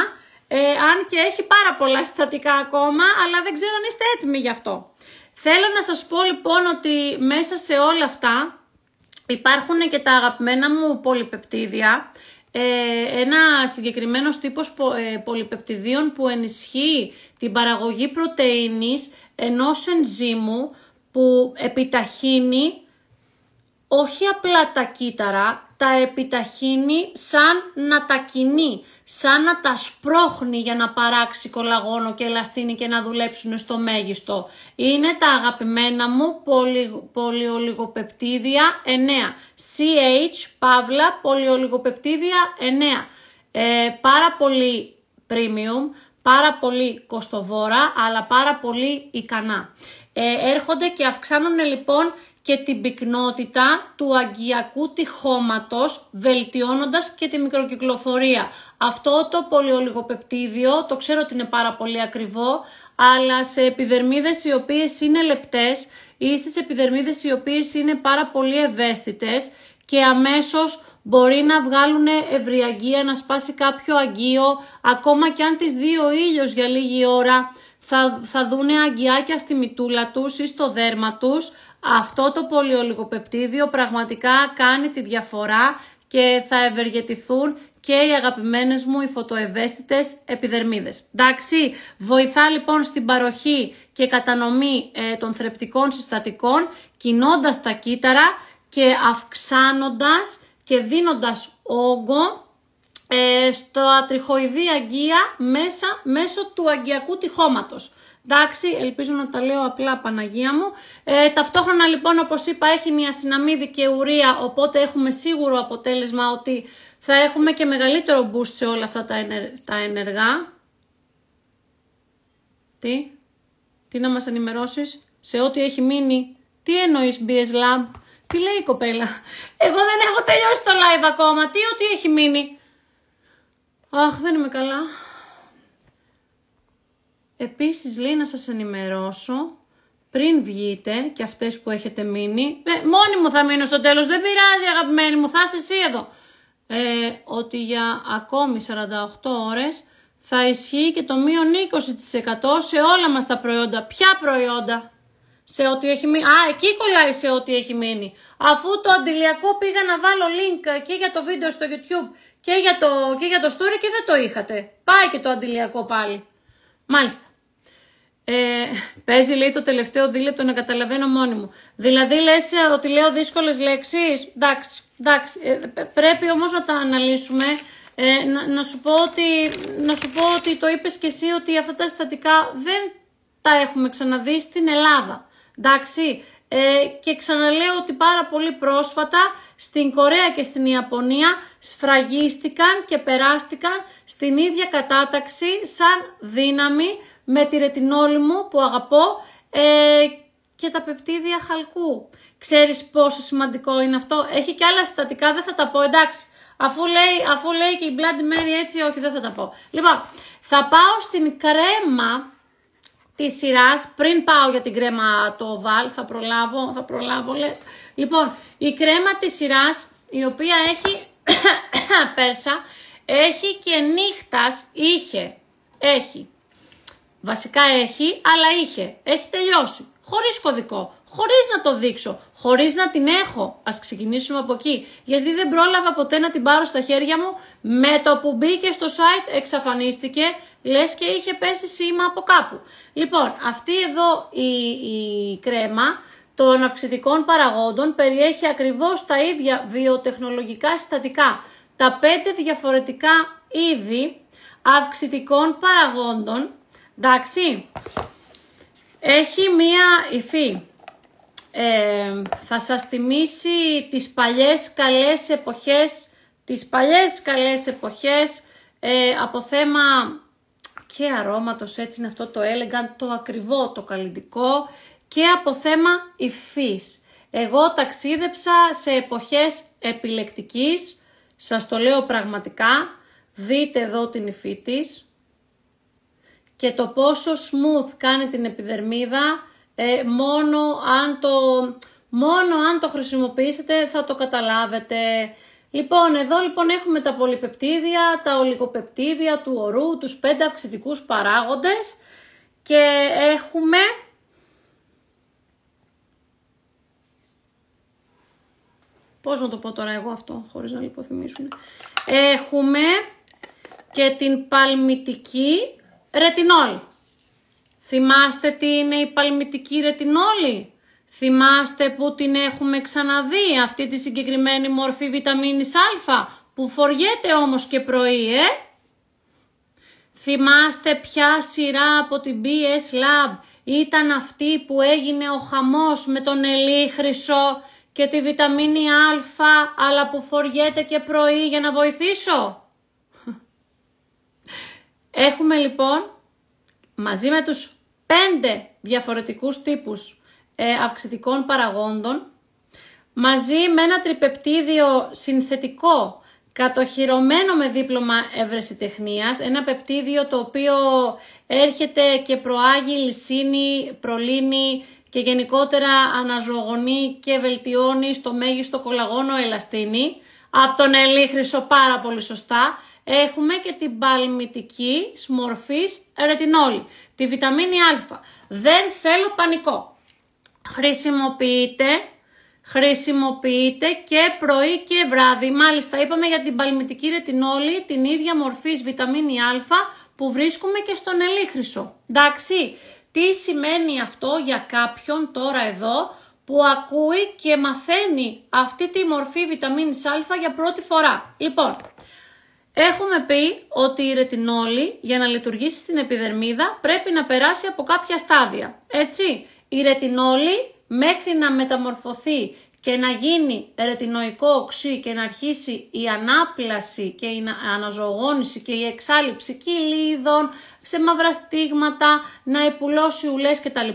ε, αν και έχει πάρα πολλά συστατικά ακόμα, αλλά δεν ξέρω αν είστε έτοιμοι γι' αυτό. Θέλω να σας πω λοιπόν ότι μέσα σε όλα αυτά υπάρχουν και τα αγαπημένα μου πολυπεπτίδια, ένα συγκεκριμένος τύπος πολυπεπτιδίων που ενισχύει την παραγωγή πρωτεΐνης ενός ενζήμου που επιταχύνει όχι απλά τα κύτταρα, τα επιταχύνει σαν να τα κινεί, σαν να τα σπρώχνει για να παράξει κολαγόνο και ελαστίνη και να δουλέψουν στο μέγιστο. Είναι τα αγαπημένα μου πολυ, πολυολιγοπεπτίδια 9. CH, παύλα, πολυολιγοπεπτίδια 9. Ε, πάρα πολύ premium, πάρα πολύ κοστοβόρα, αλλά πάρα πολύ ικανά. Ε, έρχονται και αυξάνουν λοιπόν και την πυκνότητα του αγκιακού τυχώματος, βελτιώνοντας και τη μικροκυκλοφορία. Αυτό το πολυολιγοπεπτίδιο, το ξέρω ότι είναι πάρα πολύ ακριβό, αλλά σε επιδερμίδες οι οποίες είναι λεπτές ή στις επιδερμίδες οι οποίες είναι πάρα πολύ ευαίσθητες και αμέσως μπορεί να βγάλουν ευριαγία, να σπάσει κάποιο αγγείο, ακόμα και αν τις ο ήλιος για λίγη ώρα θα, θα δούνε αγκιάκια στη μητούλα τους ή στο δέρμα τους. Αυτό το πολυολικοπεπτίδιο πραγματικά κάνει τη διαφορά και θα ευεργετηθούν και οι αγαπημένες μου οι φωτοευαίσθητες επιδερμίδες. Εντάξει, βοηθά λοιπόν στην παροχή και κατανομή ε, των θρεπτικών συστατικών, κινώντας τα κύτταρα και αυξάνοντας και δίνοντας όγκο ε, στο ατριχοειδή αγκία μέσα, μέσω του αγκιακού τυχώματος. Εντάξει, ελπίζω να τα λέω απλά Παναγία μου. Ε, ταυτόχρονα λοιπόν όπως είπα έχει μια συναμίδη και ουρία οπότε έχουμε σίγουρο αποτέλεσμα ότι θα έχουμε και μεγαλύτερο boost σε όλα αυτά τα, ενεργά. Τι, τι να μας ενημερώσεις σε ό,τι έχει μείνει. Τι εννοείς BS τι λέει η κοπέλα. Εγώ δεν έχω τελειώσει το live ακόμα, τι ό,τι έχει μείνει. Αχ, δεν είμαι καλά. Επίσης, λέει να σας ενημερώσω πριν βγείτε και αυτές που έχετε μείνει, ε, μόνη μου θα μείνω στο τέλος, δεν πειράζει αγαπημένη μου, θα είσαι εσύ εδώ. Ε, ότι για ακόμη 48 ώρες θα ισχύει και το μείον 20% σε όλα μας τα προϊόντα. Ποια προϊόντα? Σε ό,τι έχει μείνει. Α, εκεί κολλάει σε ό,τι έχει μείνει. Αφού το αντιλιακό πήγα να βάλω link και για το βίντεο στο YouTube και για, το, και για το story και δεν το είχατε. Πάει και το αντιλιακό πάλι. Μάλιστα. Ε, παίζει λέει το τελευταίο δίλεπτο να καταλαβαίνω μόνη μου. Δηλαδή λες ε, ότι λέω δύσκολες λέξεις. Εντάξει, ε, πρέπει όμως να τα αναλύσουμε. Ε, να, σου πω ότι, να σου ότι το είπες και εσύ ότι αυτά τα συστατικά δεν τα έχουμε ξαναδεί στην Ελλάδα. Εντάξει. και ξαναλέω ότι πάρα πολύ πρόσφατα στην Κορέα και στην Ιαπωνία σφραγίστηκαν και περάστηκαν στην ίδια κατάταξη σαν δύναμη με τη ρετινόλη μου που αγαπώ ε, και τα πεπτίδια χαλκού. Ξέρεις πόσο σημαντικό είναι αυτό. Έχει και άλλα συστατικά, δεν θα τα πω, εντάξει. Αφού λέει, αφού λέει και η Bloody Mary έτσι, όχι δεν θα τα πω. Λοιπόν, θα πάω στην κρέμα της σειράς. Πριν πάω για την κρέμα το Oval, θα προλάβω, θα προλάβω λες. Λοιπόν, η κρέμα της σειράς, η οποία έχει Πέρσα έχει και νύχτας είχε. Έχει. Βασικά έχει, αλλά είχε. Έχει τελειώσει. Χωρίς κωδικό. Χωρίς να το δείξω. Χωρίς να την έχω. Ας ξεκινήσουμε από εκεί. Γιατί δεν πρόλαβα ποτέ να την πάρω στα χέρια μου. Με το που μπήκε στο site εξαφανίστηκε. Λες και είχε πέσει σήμα από κάπου. Λοιπόν, αυτή εδώ η, η κρέμα των αυξητικών παραγόντων περιέχει ακριβώς τα ίδια βιοτεχνολογικά συστατικά. Τα πέντε διαφορετικά είδη αυξητικών παραγόντων, εντάξει, έχει μία υφή. Ε, θα σας θυμίσει τις παλιές καλές εποχές, τις παλιές καλές εποχές ε, από θέμα και αρώματος, έτσι είναι αυτό το έλεγαν, το ακριβό, το καλλιτικό, και από θέμα υφής. Εγώ ταξίδεψα σε εποχές επιλεκτικής, σας το λέω πραγματικά, δείτε εδώ την υφή της και το πόσο smooth κάνει την επιδερμίδα ε, μόνο, αν το, μόνο αν το χρησιμοποιήσετε θα το καταλάβετε. Λοιπόν, εδώ λοιπόν έχουμε τα πολυπεπτίδια, τα ολικοπεπτίδια του ορού, τους πέντε αυξητικούς παράγοντες και έχουμε Πώς να το πω τώρα εγώ αυτό, χωρίς να λιποθυμίσουν. Έχουμε και την παλμητική ρετινόλη. Θυμάστε τι είναι η παλμητική ρετινόλη. Θυμάστε που την έχουμε ξαναδεί αυτή τη συγκεκριμένη μορφή βιταμίνης α που φοριέται όμως και πρωί, ε. Θυμάστε ποια σειρά από την BS Lab ήταν αυτή που έγινε ο χαμός με τον ελίχρυσο, και τη βιταμίνη Α, αλλά που φοριέται και πρωί για να βοηθήσω. Έχουμε λοιπόν μαζί με τους πέντε διαφορετικούς τύπους ε, αυξητικών παραγόντων, μαζί με ένα τριπεπτίδιο συνθετικό κατοχυρωμένο με δίπλωμα τεχνίας, ένα πεπτίδιο το οποίο έρχεται και προάγει λυσίνη, προλίνη, και γενικότερα αναζωογονεί και βελτιώνει στο μέγιστο κολαγόνο ελαστίνη. Από τον ελίχρυσο πάρα πολύ σωστά έχουμε και την παλμητική μορφή ρετινόλη, τη βιταμίνη Α. Δεν θέλω πανικό. Χρησιμοποιείται, χρησιμοποιείται και πρωί και βράδυ. Μάλιστα είπαμε για την παλμητική ρετινόλη, την ίδια μορφής βιταμίνη Α που βρίσκουμε και στον ελίχρυσο. Εντάξει, τι σημαίνει αυτό για κάποιον τώρα εδώ που ακούει και μαθαίνει αυτή τη μορφή βιταμίνης α για πρώτη φορά. Λοιπόν, έχουμε πει ότι η ρετινόλη για να λειτουργήσει στην επιδερμίδα πρέπει να περάσει από κάποια στάδια. Έτσι, η ρετινόλη μέχρι να μεταμορφωθεί και να γίνει ρετινοϊκό οξύ και να αρχίσει η ανάπλαση και η αναζωογόνηση και η εξάλληψη κοιλίδων, σε μαύρα στίγματα, να επουλώσει ουλές κτλ.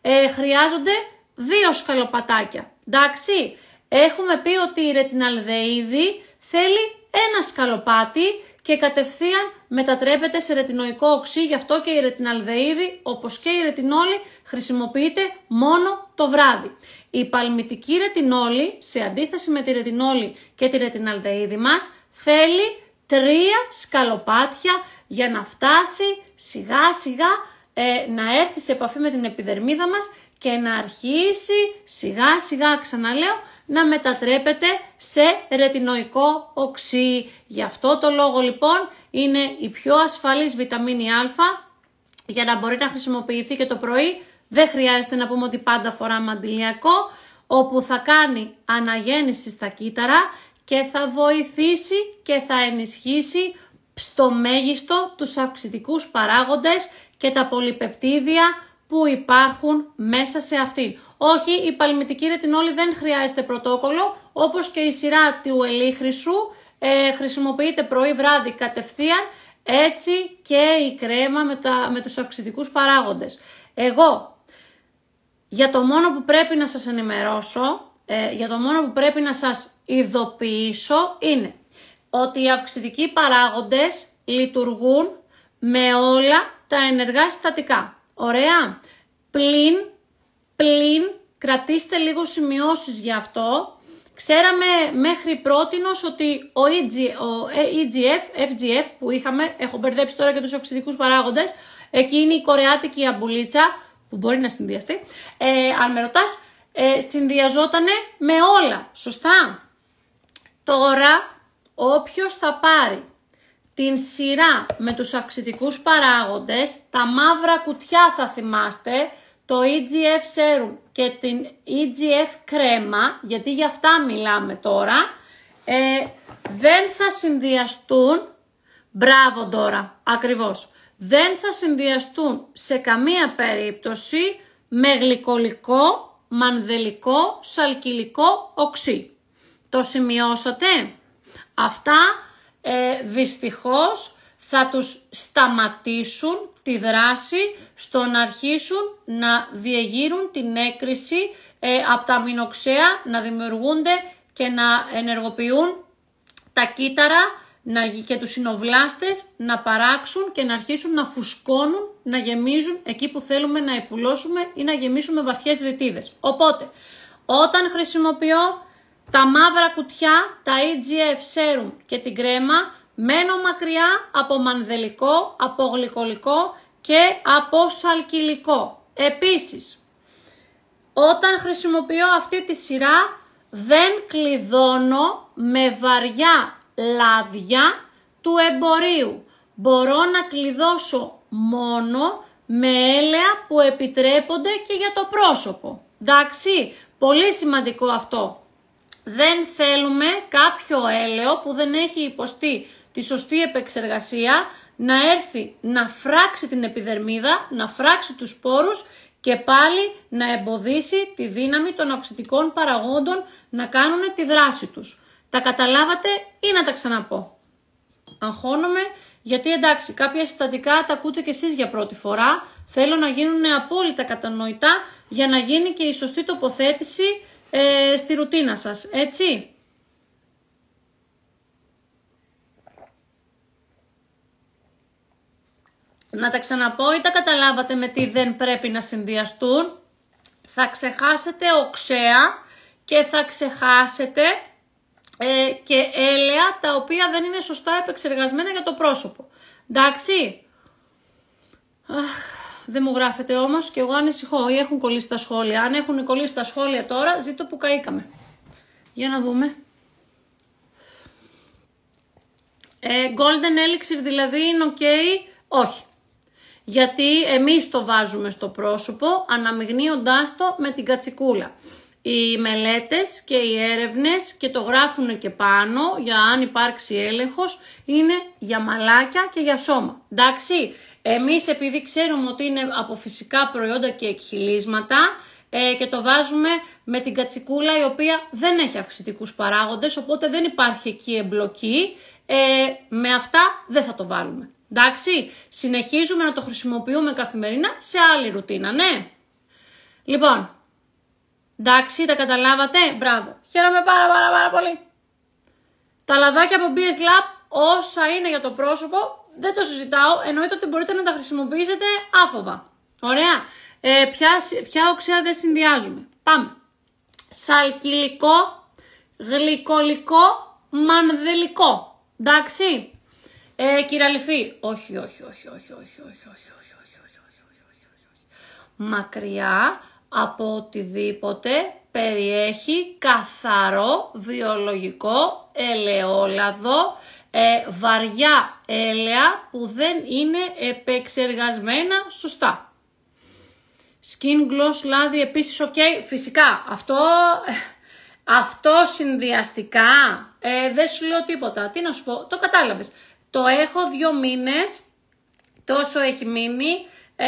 Ε, χρειάζονται δύο σκαλοπατάκια. Εντάξει, έχουμε πει ότι η ρετιναλδεΐδη θέλει ένα σκαλοπάτι και κατευθείαν μετατρέπεται σε ρετινοϊκό οξύ, γι' αυτό και η ρετιναλδεΐδη, όπως και η ρετινόλη, χρησιμοποιείται μόνο το βράδυ. Η παλμητική ρετινόλη, σε αντίθεση με τη ρετινόλη και τη ρετιναλδεΐδη μας, θέλει τρία σκαλοπάτια για να φτάσει σιγά σιγά ε, να έρθει σε επαφή με την επιδερμίδα μας και να αρχίσει σιγά σιγά ξαναλέω να μετατρέπεται σε ρετινοϊκό οξύ. Γι' αυτό το λόγο λοιπόν είναι η πιο ασφαλής βιταμίνη α για να μπορεί να χρησιμοποιηθεί και το πρωί. Δεν χρειάζεται να πούμε ότι πάντα φορά μαντιλιακό όπου θα κάνει αναγέννηση στα κύτταρα και θα βοηθήσει και θα ενισχύσει στο μέγιστο τους αυξητικούς παράγοντες και τα πολυπεπτίδια που υπάρχουν μέσα σε αυτή, Όχι, η παλμητική ρετινόλη δεν χρειάζεται πρωτόκολλο, όπως και η σειρά του ελίχρυσου ε, χρησιμοποιείται πρωί-βράδυ κατευθείαν, έτσι και η κρέμα με, τα, με τους αυξητικούς παράγοντες. Εγώ, για το μόνο που πρέπει να σας ενημερώσω, ε, για το μόνο που πρέπει να σας ειδοποιήσω είναι ότι οι αυξητικοί παράγοντες λειτουργούν με όλα τα ενεργά συστατικά. Ωραία. Πλην, πλην, κρατήστε λίγο σημειώσεις για αυτό. Ξέραμε μέχρι πρότινος ότι ο, EGF, e FGF που είχαμε, έχω μπερδέψει τώρα και τους οξυδικούς παράγοντες, εκεί είναι η κορεάτικη αμπουλίτσα, που μπορεί να συνδυαστεί, ε, αν με ρωτάς, ε, με όλα, σωστά. Τώρα, όποιος θα πάρει την σειρά με τους αυξητικούς παράγοντες, τα μαύρα κουτιά θα θυμάστε, το EGF serum και την EGF κρέμα, γιατί για αυτά μιλάμε τώρα, ε, δεν θα συνδυαστούν, μπράβο τώρα, ακριβώς, δεν θα συνδυαστούν σε καμία περίπτωση με γλυκολικό, μανδελικό, σαλκυλικό οξύ. Το σημειώσατε? Αυτά ε, δυστυχώς θα τους σταματήσουν τη δράση στο να αρχίσουν να διεγείρουν την έκρηση ε, από τα αμινοξέα, να δημιουργούνται και να ενεργοποιούν τα κύτταρα να, και τους συνοβλάστες να παράξουν και να αρχίσουν να φουσκώνουν, να γεμίζουν εκεί που θέλουμε να επουλώσουμε ή να γεμίσουμε βαθιές ρητίδες. Οπότε, όταν χρησιμοποιώ τα μαύρα κουτιά, τα EGF serum και την κρέμα μένω μακριά από μανδελικό, από γλυκολικό και από σαλκυλικό. Επίσης, όταν χρησιμοποιώ αυτή τη σειρά δεν κλειδώνω με βαριά λάδια του εμπορίου. Μπορώ να κλειδώσω μόνο με έλαια που επιτρέπονται και για το πρόσωπο. Εντάξει, πολύ σημαντικό αυτό δεν θέλουμε κάποιο έλαιο που δεν έχει υποστεί τη σωστή επεξεργασία να έρθει να φράξει την επιδερμίδα, να φράξει τους σπόρους και πάλι να εμποδίσει τη δύναμη των αυξητικών παραγόντων να κάνουν τη δράση τους. Τα καταλάβατε ή να τα ξαναπώ. Αγχώνομαι γιατί εντάξει κάποια συστατικά τα ακούτε και εσείς για πρώτη φορά. Θέλω να γίνουν απόλυτα κατανοητά για να γίνει και η σωστή τοποθέτηση ε, στη ρουτίνα σας, έτσι. Να τα ξαναπώ ή τα καταλάβατε με τι δεν πρέπει να συνδυαστούν. Θα ξεχάσετε οξέα και θα ξεχάσετε ε, και έλαια τα οποία δεν είναι σωστά επεξεργασμένα για το πρόσωπο. Εντάξει. Δεν μου γράφετε όμως και εγώ ανησυχώ. Ή έχουν κολλήσει τα σχόλια. Αν έχουν κολλήσει τα σχόλια τώρα, ζήτω που καήκαμε. Για να δούμε. Ε, golden Elixir δηλαδή είναι ok. Όχι. Γιατί εμείς το βάζουμε στο πρόσωπο αναμειγνύοντάς το με την κατσικούλα. Οι μελέτες και οι έρευνες και το γράφουν και πάνω για αν υπάρξει έλεγχος είναι για μαλάκια και για σώμα. Εντάξει, εμείς επειδή ξέρουμε ότι είναι από φυσικά προϊόντα και εκχυλίσματα ε, και το βάζουμε με την κατσικούλα η οποία δεν έχει αυξητικούς παράγοντες οπότε δεν υπάρχει εκεί εμπλοκή, ε, με αυτά δεν θα το βάλουμε. Εντάξει, συνεχίζουμε να το χρησιμοποιούμε καθημερινά σε άλλη ρουτίνα, ναι. Λοιπόν, εντάξει, τα καταλάβατε, μπράβο. Χαίρομαι πάρα πάρα πάρα πολύ. Τα λαδάκια από BS Lab, όσα είναι για το πρόσωπο, δεν το συζητάω. Εννοείται ότι μπορείτε να τα χρησιμοποιήσετε άφοβα. Ωραία. Ε, ποια, ποια οξέα δεν συνδυάζουμε. Πάμε. Σαλκυλικό, γλυκολικό, μανδελικό. Εντάξει. Ε, κυραλυφή. Όχι, όχι, όχι, όχι, όχι, όχι, όχι, όχι, όχι, όχι, όχι, όχι. Μακριά από οτιδήποτε περιέχει καθαρό βιολογικό ελαιόλαδο ε, βαριά έλαια που δεν είναι επεξεργασμένα σωστά. Skin gloss λάδι επίσης ok, φυσικά αυτό, αυτό συνδυαστικά ε, δεν σου λέω τίποτα. Τι να σου πω, το κατάλαβες. Το έχω δύο μήνες, τόσο έχει μείνει ε,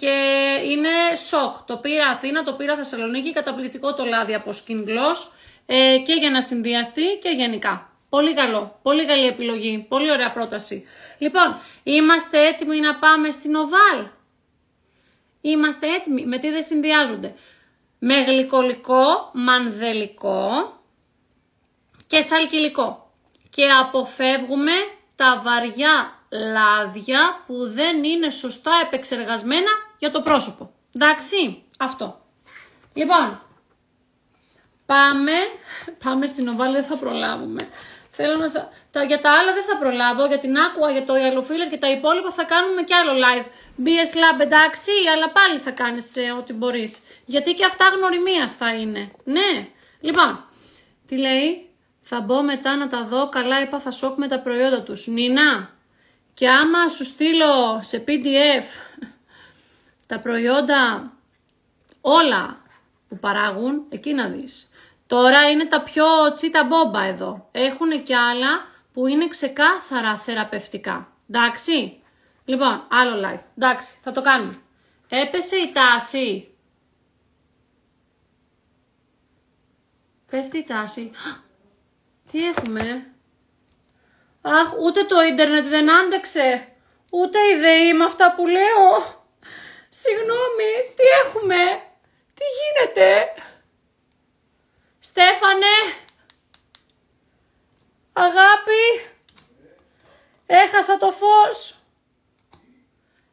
και είναι σοκ. Το πήρα Αθήνα, το πήρα Θεσσαλονίκη, καταπληκτικό το λάδι από Skin Gloss ε, και για να συνδυαστεί και γενικά. Πολύ καλό. Πολύ καλή επιλογή. Πολύ ωραία πρόταση. Λοιπόν, είμαστε έτοιμοι να πάμε στην οβάλ. Είμαστε έτοιμοι. Με τι δεν συνδυάζονται. Με γλυκολικό, μανδελικό και σαλκυλικό. Και αποφεύγουμε τα βαριά λάδια που δεν είναι σωστά επεξεργασμένα για το πρόσωπο. Εντάξει, αυτό. Λοιπόν, πάμε, πάμε στην οβάλ, δεν θα προλάβουμε. Θέλω να σα... τα... Για τα άλλα δεν θα προλάβω, για την άκουα, για το yellow και τα υπόλοιπα θα κάνουμε κι άλλο live. BS Lab εντάξει, αλλά πάλι θα κάνεις ε, ό,τι μπορείς. Γιατί και αυτά γνωριμίας θα είναι. Ναι. Λοιπόν, τι λέει, θα μπω μετά να τα δω, καλά είπα θα σοκ με τα προϊόντα τους. Νίνα, και άμα σου στείλω σε PDF τα προϊόντα όλα που παράγουν, εκεί να δεις. Τώρα είναι τα πιο τσίτα μπόμπα εδώ. Έχουν και άλλα που είναι ξεκάθαρα θεραπευτικά. Εντάξει. Λοιπόν, άλλο live. Εντάξει, θα το κάνουμε. Έπεσε η τάση. Πέφτει η τάση. Τι έχουμε. Αχ, ούτε το ίντερνετ δεν άντεξε. Ούτε η ΔΕΗ με αυτά που λέω. Συγγνώμη, τι έχουμε. Τι γίνεται. Στέφανε, αγάπη, έχασα το φως,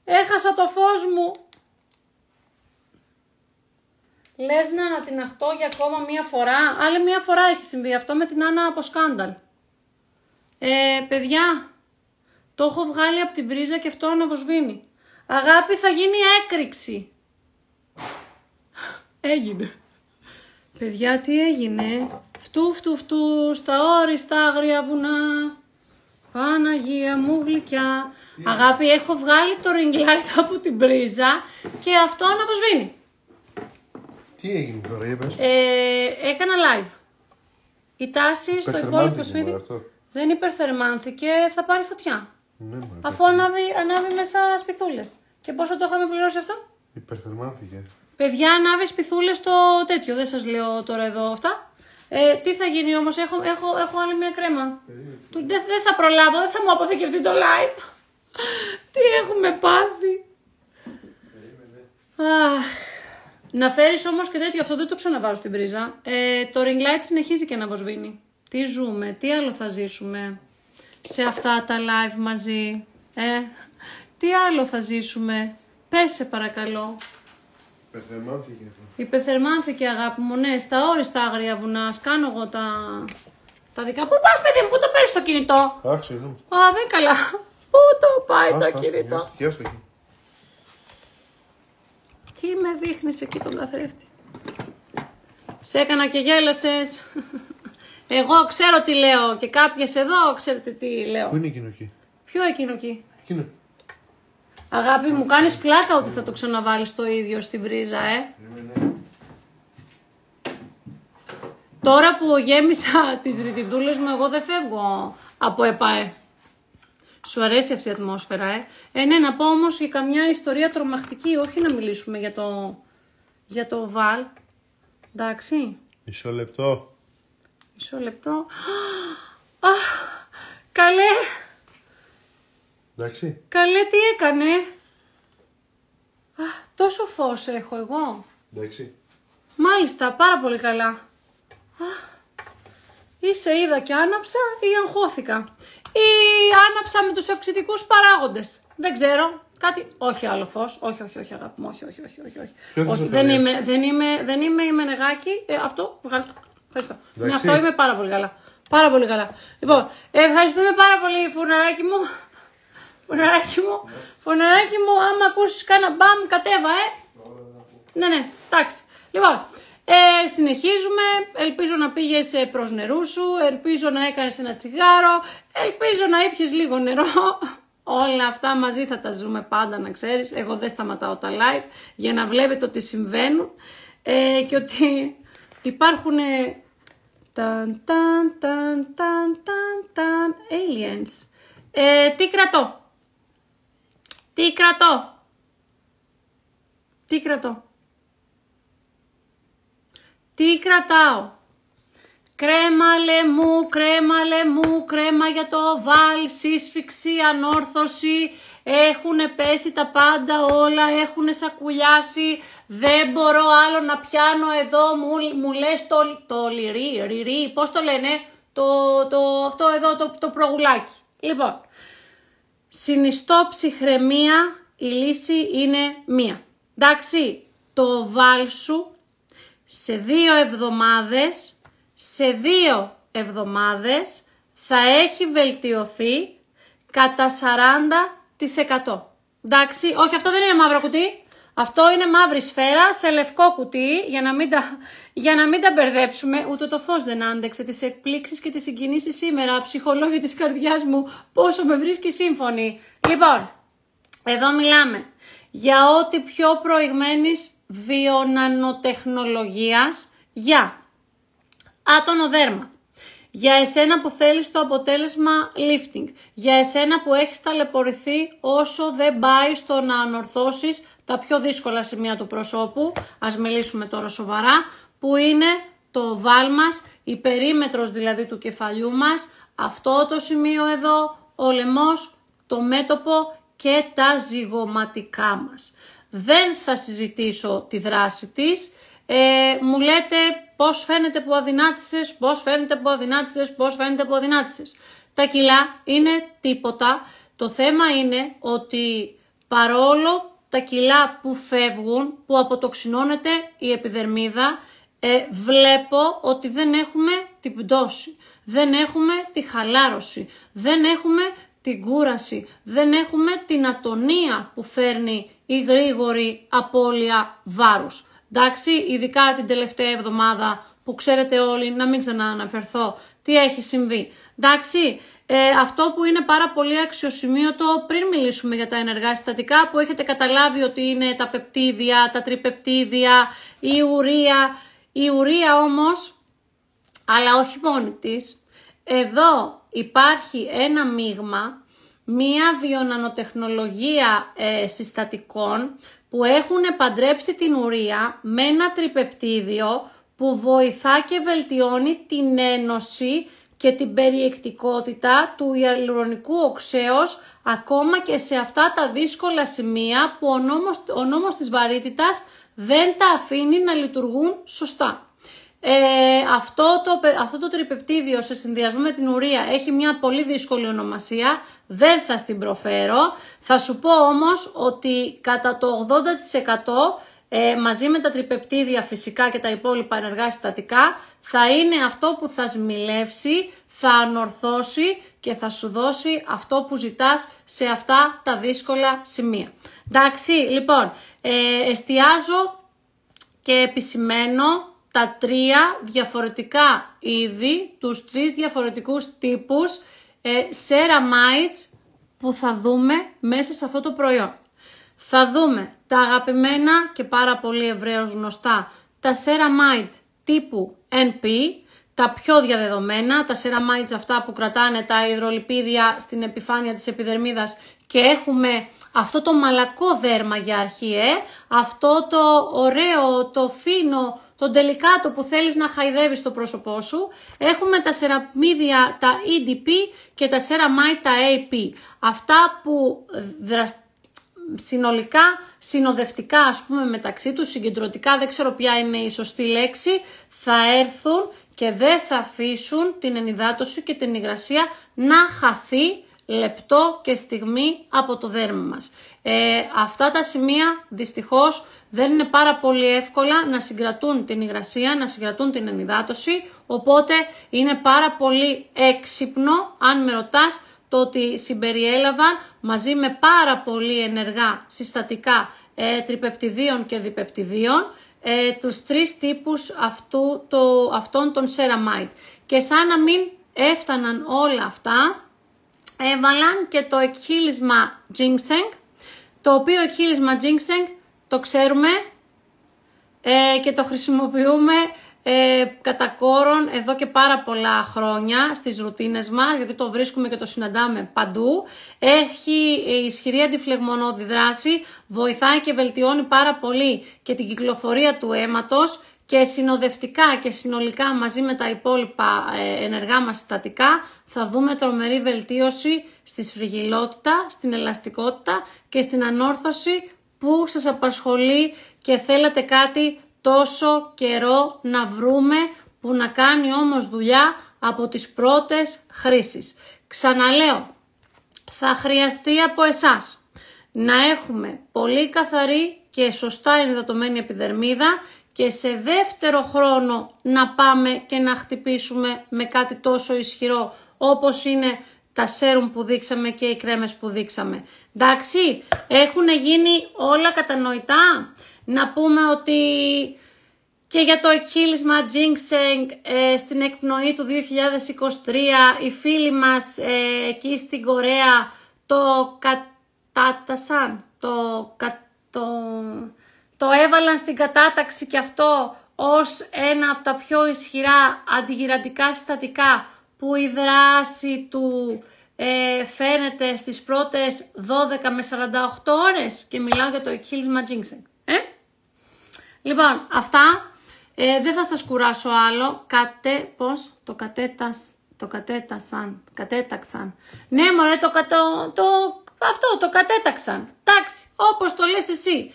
έχασα το φως μου. Λες να ανατιναχτώ για ακόμα μία φορά. Άλλη μία φορά έχει συμβεί αυτό με την Άννα από σκάνταλ. Ε, παιδιά, το έχω βγάλει από την πρίζα και αυτό αναβοσβήνει. Αγάπη, θα γίνει έκρηξη. Έγινε. Παιδιά, τι έγινε. Φτού, φτού, φτού, στα όριστα άγρια βουνά. Παναγία μου γλυκιά. Αγάπη, έχω βγάλει το ring light από την πρίζα και αυτό να Τι έγινε τώρα, Ε, έκανα live. Η τάση στο υπόλοιπο σπίτι δεν υπερθερμάνθηκε, θα πάρει φωτιά. Ναι, αφού ανάβει, ανάβει μέσα σπιθούλες. Και πόσο το είχαμε πληρώσει αυτό. Υπερθερμάνθηκε. Παιδιά, ανάβει πιθούλε το τέτοιο. Δεν σας λέω τώρα εδώ αυτά. Ε, τι θα γίνει όμως, έχω, έχω, έχω άλλη μια κρέμα. Δεν θα προλάβω, δεν θα μου αποθηκευτεί το live. τι έχουμε πάθει. Αχ. Να φέρεις όμως και τέτοιο, αυτό δεν το ξαναβάζω στην πρίζα. Ε, το ring light συνεχίζει και να βοσβήνει. Τι ζούμε, τι άλλο θα ζήσουμε σε αυτά τα live μαζί. Ε, τι άλλο θα ζήσουμε. Πες σε παρακαλώ. Υπεθερμάνθηκε αυτό. Υπεθερμάνθηκε, αγάπη μου, ναι, στα όριστα άγρια βουνά. Κάνω εγώ τα, τα δικά. Πού πας παιδί μου, πού το παίρνεις το κινητό. Άξιο. Α, δεν καλά. Πού το πάει Άστα, το κινητό. Τι με δείχνεις εκεί τον καθρέφτη. Σε έκανα και γέλασες. Εγώ ξέρω τι λέω και κάποιες εδώ ξέρετε τι λέω. Πού είναι εκείνο εκεί. Ποιο εκείνο εκεί. Αγάπη μου, κάνεις πλάκα ότι θα το ξαναβάλεις το ίδιο στην πρίζα, ε. Τώρα που γέμισα τις ρητιντούλες μου, εγώ δεν φεύγω από ΕΠΑΕ. Σου αρέσει αυτή η ατμόσφαιρα, ε. Ε, ναι, να πω όμως για καμιά ιστορία τρομακτική, όχι να μιλήσουμε για το, για το ΒΑΛ. Εντάξει. Μισό λεπτό. Μισό λεπτό. Α, καλέ. Εντάξει. Καλέ, τι έκανε. Α, τόσο φως έχω εγώ. Εντάξει. Μάλιστα, πάρα πολύ καλά. Α, ή σε είδα και άναψα ή αγχώθηκα. Ή άναψα με τους αυξητικούς παράγοντες. Δεν ξέρω. Κάτι, όχι άλλο φως. Όχι, όχι, όχι, αγάπη μου. Όχι, όχι, όχι. δεν, είμαι, δεν, είμαι, δεν είμαι η Μενεγάκη. Ε, αυτό βγάλω. Ευχαριστώ. Με ναι, αυτό είμαι πάρα πολύ καλά. Πάρα πολύ καλά. Λοιπόν, ευχαριστούμε πάρα πολύ, φουρναράκι μου. Φωναράκι μου, φωναράκι μου, άμα ακούσεις κάνα μπαμ, κατέβα, ε. Ναι, ναι, εντάξει. Λοιπόν, ε, συνεχίζουμε. Ελπίζω να πήγες προς νερού σου. Ελπίζω να έκανες ένα τσιγάρο. Ελπίζω να ήπιες λίγο νερό. Όλα αυτά μαζί θα τα ζούμε πάντα, να ξέρεις. Εγώ δεν σταματάω τα live για να βλέπετε ότι συμβαίνουν ε, και ότι υπάρχουν ταν, ταν, ταν, ταν, ταν, aliens. Ε, τι κρατώ. Τι κρατώ. Τι κρατώ. Τι κρατάω. Κρέμα λεμού, κρέμα λεμού, κρέμα για το βάλ, σύσφυξη, ανόρθωση. Έχουν πέσει τα πάντα όλα, έχουν σακουλιάσει. Δεν μπορώ άλλο να πιάνω εδώ, μου, το, το λυρί. ριρί, πώς το λένε, το, αυτό εδώ το, το προγουλάκι. Λοιπόν, συνιστώ ψυχραιμία, η λύση είναι μία. Εντάξει, το βάλσου σε δύο εβδομάδες, σε δύο εβδομάδες θα έχει βελτιωθεί κατά 40%. Εντάξει, όχι αυτό δεν είναι μαύρο κουτί. Αυτό είναι μαύρη σφαίρα σε λευκό κουτί για να μην τα, για να μην τα μπερδέψουμε. Ούτε το φως δεν άντεξε τις εκπλήξεις και τις συγκινήσεις σήμερα. Ψυχολόγιο της καρδιάς μου πόσο με βρίσκει σύμφωνη. Λοιπόν, εδώ μιλάμε για ό,τι πιο προηγμένης βιονανοτεχνολογίας για άτονο δέρμα, για εσένα που θέλεις το αποτέλεσμα lifting. Για εσένα που έχεις ταλαιπωρηθεί όσο δεν πάει στο να ανορθώσεις τα πιο δύσκολα σημεία του προσώπου. Ας μιλήσουμε τώρα σοβαρά. Που είναι το βάλ μας, η περίμετρος δηλαδή του κεφαλιού μας. Αυτό το σημείο εδώ, ο λαιμός, το μέτωπο και τα ζυγοματικά μας. Δεν θα συζητήσω τη δράση της. Ε, μου λέτε Πώς φαίνεται που αδυνάτησες, πώς φαίνεται που αδυνάτησες, πώς φαίνεται που αδυνάτησες, Τα κιλά είναι τίποτα. Το θέμα είναι ότι παρόλο τα κιλά που φεύγουν, που αποτοξινώνεται η επιδερμίδα, ε, βλέπω ότι δεν έχουμε την πτώση, δεν έχουμε τη χαλάρωση, δεν έχουμε την κούραση, δεν έχουμε την ατονία που φέρνει η γρήγορη απώλεια βάρους. Εντάξει, ειδικά την τελευταία εβδομάδα που ξέρετε όλοι, να μην ξανααναφερθώ τι έχει συμβεί. Εντάξει, ε, αυτό που είναι πάρα πολύ αξιοσημείωτο πριν μιλήσουμε για τα ενεργά συστατικά που έχετε καταλάβει ότι είναι τα πεπτίδια, τα τριπεπτίδια, η ουρία. Η ουρία όμως, αλλά όχι μόνη της, εδώ υπάρχει ένα μείγμα, μία βιονανοτεχνολογία ε, συστατικών που έχουν παντρέψει την ουρία με ένα τριπεπτίδιο που βοηθά και βελτιώνει την ένωση και την περιεκτικότητα του ιαλουρονικού οξέως ακόμα και σε αυτά τα δύσκολα σημεία που ο νόμος, ο νόμος της βαρύτητας δεν τα αφήνει να λειτουργούν σωστά. Ε, αυτό, το, αυτό το τριπεπτίδιο σε συνδυασμό με την ουρία έχει μια πολύ δύσκολη ονομασία, δεν θα στην προφέρω. Θα σου πω όμως ότι κατά το 80% ε, μαζί με τα τριπεπτίδια φυσικά και τα υπόλοιπα ενεργά συστατικά θα είναι αυτό που θα σμιλεύσει, θα ανορθώσει και θα σου δώσει αυτό που ζητάς σε αυτά τα δύσκολα σημεία. Εντάξει, λοιπόν, ε, εστιάζω και επισημαίνω τα τρία διαφορετικά είδη, τους τρεις διαφορετικούς τύπους ε, ceramides που θα δούμε μέσα σε αυτό το προϊόν. Θα δούμε τα αγαπημένα και πάρα πολύ ευρέως γνωστά, τα ceramide τύπου NP, τα πιο διαδεδομένα, τα ceramides αυτά που κρατάνε τα υδρολιπίδια στην επιφάνεια της επιδερμίδας και έχουμε αυτό το μαλακό δέρμα για αρχή, ε, αυτό το ωραίο, το φίνο, τον το που θέλεις να χαϊδεύεις το πρόσωπό σου. Έχουμε τα σεραμίδια τα EDP και τα σεραμάι τα AP. Αυτά που συνολικά, συνοδευτικά ας πούμε μεταξύ τους, συγκεντρωτικά, δεν ξέρω ποια είναι η σωστή λέξη, θα έρθουν και δεν θα αφήσουν την ενυδάτωση και την υγρασία να χαθεί λεπτό και στιγμή από το δέρμα μας. Ε, αυτά τα σημεία δυστυχώς δεν είναι πάρα πολύ εύκολα να συγκρατούν την υγρασία, να συγκρατούν την ενυδάτωση, οπότε είναι πάρα πολύ έξυπνο, αν με ρωτάς, το ότι συμπεριέλαβαν μαζί με πάρα πολύ ενεργά συστατικά ε, τριπεπτιδίων και διπεπτιδίων ε, τους τρεις τύπους αυτού, το, αυτών των σεραμάιτ. Και σαν να μην έφταναν όλα αυτά, έβαλαν και το εκχύλισμα ginseng, το οποίο εκχύλισμα ginseng το ξέρουμε ε, και το χρησιμοποιούμε ε, κατά κόρον εδώ και πάρα πολλά χρόνια στις ρουτίνες μας, γιατί το βρίσκουμε και το συναντάμε παντού. Έχει ε, ισχυρή αντιφλεγμονώδη δράση, βοηθάει και βελτιώνει πάρα πολύ και την κυκλοφορία του αίματος και συνοδευτικά και συνολικά μαζί με τα υπόλοιπα ε, ενεργά μας συστατικά θα δούμε τρομερή βελτίωση στη σφριγιλότητα, στην ελαστικότητα και στην ανόρθωση που σας απασχολεί και θέλατε κάτι τόσο καιρό να βρούμε που να κάνει όμως δουλειά από τις πρώτες χρήσεις. Ξαναλέω, θα χρειαστεί από εσάς να έχουμε πολύ καθαρή και σωστά ενδατωμένη επιδερμίδα και σε δεύτερο χρόνο να πάμε και να χτυπήσουμε με κάτι τόσο ισχυρό όπως είναι τα σέρουμ που δείξαμε και οι κρέμες που δείξαμε. Εντάξει, έχουν γίνει όλα κατανοητά. Να πούμε ότι και για το εκχύλισμα Jinxeng ε, στην εκπνοή του 2023, οι φίλοι μας ε, εκεί στην Κορέα το κατάτασαν, το, το, το έβαλαν στην κατάταξη και αυτό ως ένα από τα πιο ισχυρά αντιγυραντικά συστατικά που η δράση του ε, φαίνεται στις πρώτες 12 με 48 ώρες και μιλάω για το Heels Jinxing. Ε? Λοιπόν, αυτά. Ε, δεν θα σας κουράσω άλλο. Κατέ, πώς, το κατέτας, το κατέτασαν, κατέταξαν. Ναι, μωρέ, το, κατο, το, αυτό, το κατέταξαν. Εντάξει, όπως το λες εσύ.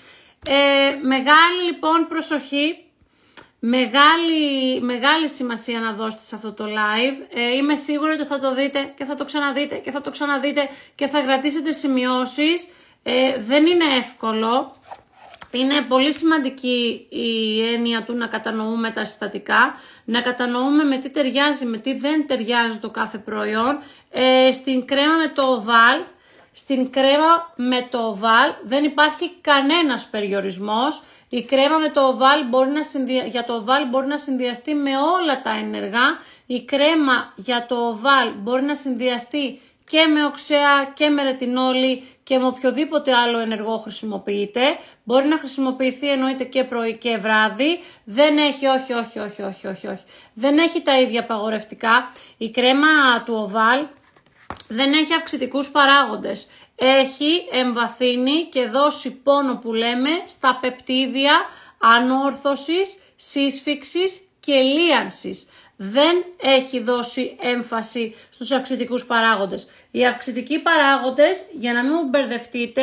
Ε, μεγάλη λοιπόν προσοχή Μεγάλη, μεγάλη σημασία να δώσετε σε αυτό το live. Ε, είμαι σίγουρη ότι θα το δείτε και θα το ξαναδείτε και θα το ξαναδείτε και θα κρατήσετε σημειώσεις. Ε, δεν είναι εύκολο. Είναι πολύ σημαντική η έννοια του να κατανοούμε τα συστατικά, να κατανοούμε με τι ταιριάζει, με τι δεν ταιριάζει το κάθε προϊόν. Ε, στην κρέμα με το οβάλ, στην κρέμα με το οβάλ δεν υπάρχει κανένας περιορισμός. Η κρέμα με το οβάλ μπορεί να για το οβάλ μπορεί να συνδυαστεί με όλα τα ενεργά. Η κρέμα για το οβάλ μπορεί να συνδυαστεί και με οξέα και με ρετινόλη και με οποιοδήποτε άλλο ενεργό χρησιμοποιείται. Μπορεί να χρησιμοποιηθεί εννοείται και πρωί και βράδυ. Δεν έχει, όχι, όχι, όχι, όχι, όχι, όχι. Δεν έχει τα ίδια απαγορευτικά. Η κρέμα του οβάλ δεν έχει αυξητικούς παράγοντες έχει εμβαθύνει και δώσει πόνο που λέμε στα πεπτίδια ανόρθωσης, σύσφυξης και λίανσης. Δεν έχει δώσει έμφαση στους αυξητικούς παράγοντες. Οι αυξητικοί παράγοντες, για να μην μπερδευτείτε,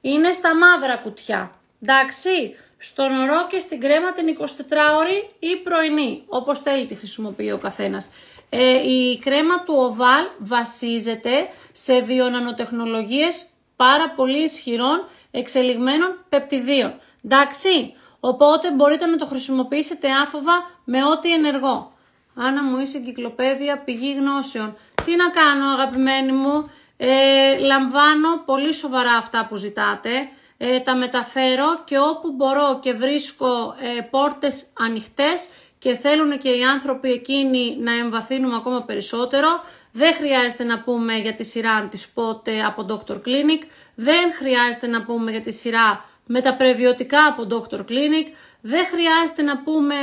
είναι στα μαύρα κουτιά. Εντάξει, στον νερό και στην κρέμα την 24ωρη ή πρωινή, όπως θέλει τη χρησιμοποιεί ο καθένας. Ε, η κρέμα του ΟΒΑΛ βασίζεται σε βιονανοτεχνολογίες πάρα πολύ ισχυρών εξελιγμένων πεπτιδίων. Εντάξει, οπότε μπορείτε να το χρησιμοποιήσετε άφοβα με ό,τι ενεργό. Άννα μου είσαι εγκυκλοπαίδεια πηγή γνώσεων. Τι να κάνω αγαπημένη μου, ε, λαμβάνω πολύ σοβαρά αυτά που ζητάτε, ε, τα μεταφέρω και όπου μπορώ και βρίσκω ε, πόρτες ανοιχτές και θέλουν και οι άνθρωποι εκείνοι να εμβαθύνουμε ακόμα περισσότερο. Δεν χρειάζεται να πούμε για τη σειρά της πότε από Dr. Clinic. Δεν χρειάζεται να πούμε για τη σειρά με τα πρεβιωτικά από Dr. Clinic. Δεν χρειάζεται να πούμε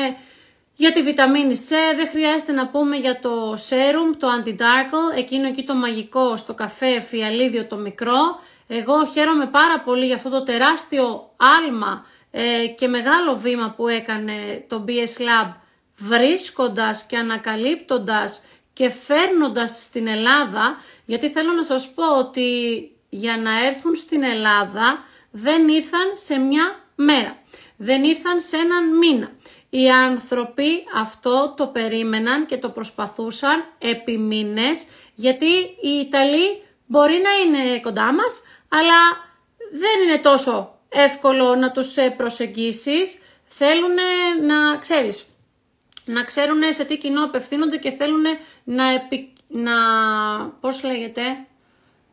για τη βιταμίνη C. Δεν χρειάζεται να πούμε για το serum, το anti-darkle, εκείνο εκεί το μαγικό στο καφέ φιαλίδιο το μικρό. Εγώ χαίρομαι πάρα πολύ για αυτό το τεράστιο άλμα ε, και μεγάλο βήμα που έκανε το BS Lab βρίσκοντας και ανακαλύπτοντας και φέρνοντας στην Ελλάδα, γιατί θέλω να σας πω ότι για να έρθουν στην Ελλάδα δεν ήρθαν σε μια μέρα, δεν ήρθαν σε έναν μήνα. Οι άνθρωποι αυτό το περίμεναν και το προσπαθούσαν επί μήνες, γιατί οι Ιταλοί μπορεί να είναι κοντά μας, αλλά δεν είναι τόσο εύκολο να τους ε, προσεγγίσεις, θέλουν να, ξέρεις, να ξέρουν σε τι κοινό απευθύνονται και θέλουν να, επι... να... πώς λέγεται,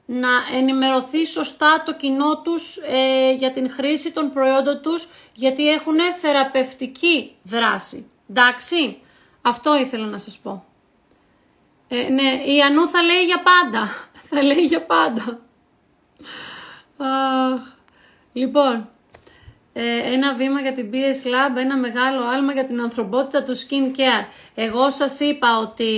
να ενημερωθεί σωστά το κοινό τους ε, για την χρήση των προϊόντων τους γιατί έχουν θεραπευτική δράση. Εντάξει, αυτό ήθελα να σας πω. Ε, ναι, η Ανού θα λέει για πάντα. Θα λέει για πάντα. λοιπόν, ε, ένα βήμα για την BS Lab, ένα μεγάλο άλμα για την ανθρωπότητα του skin care. Εγώ σας είπα ότι...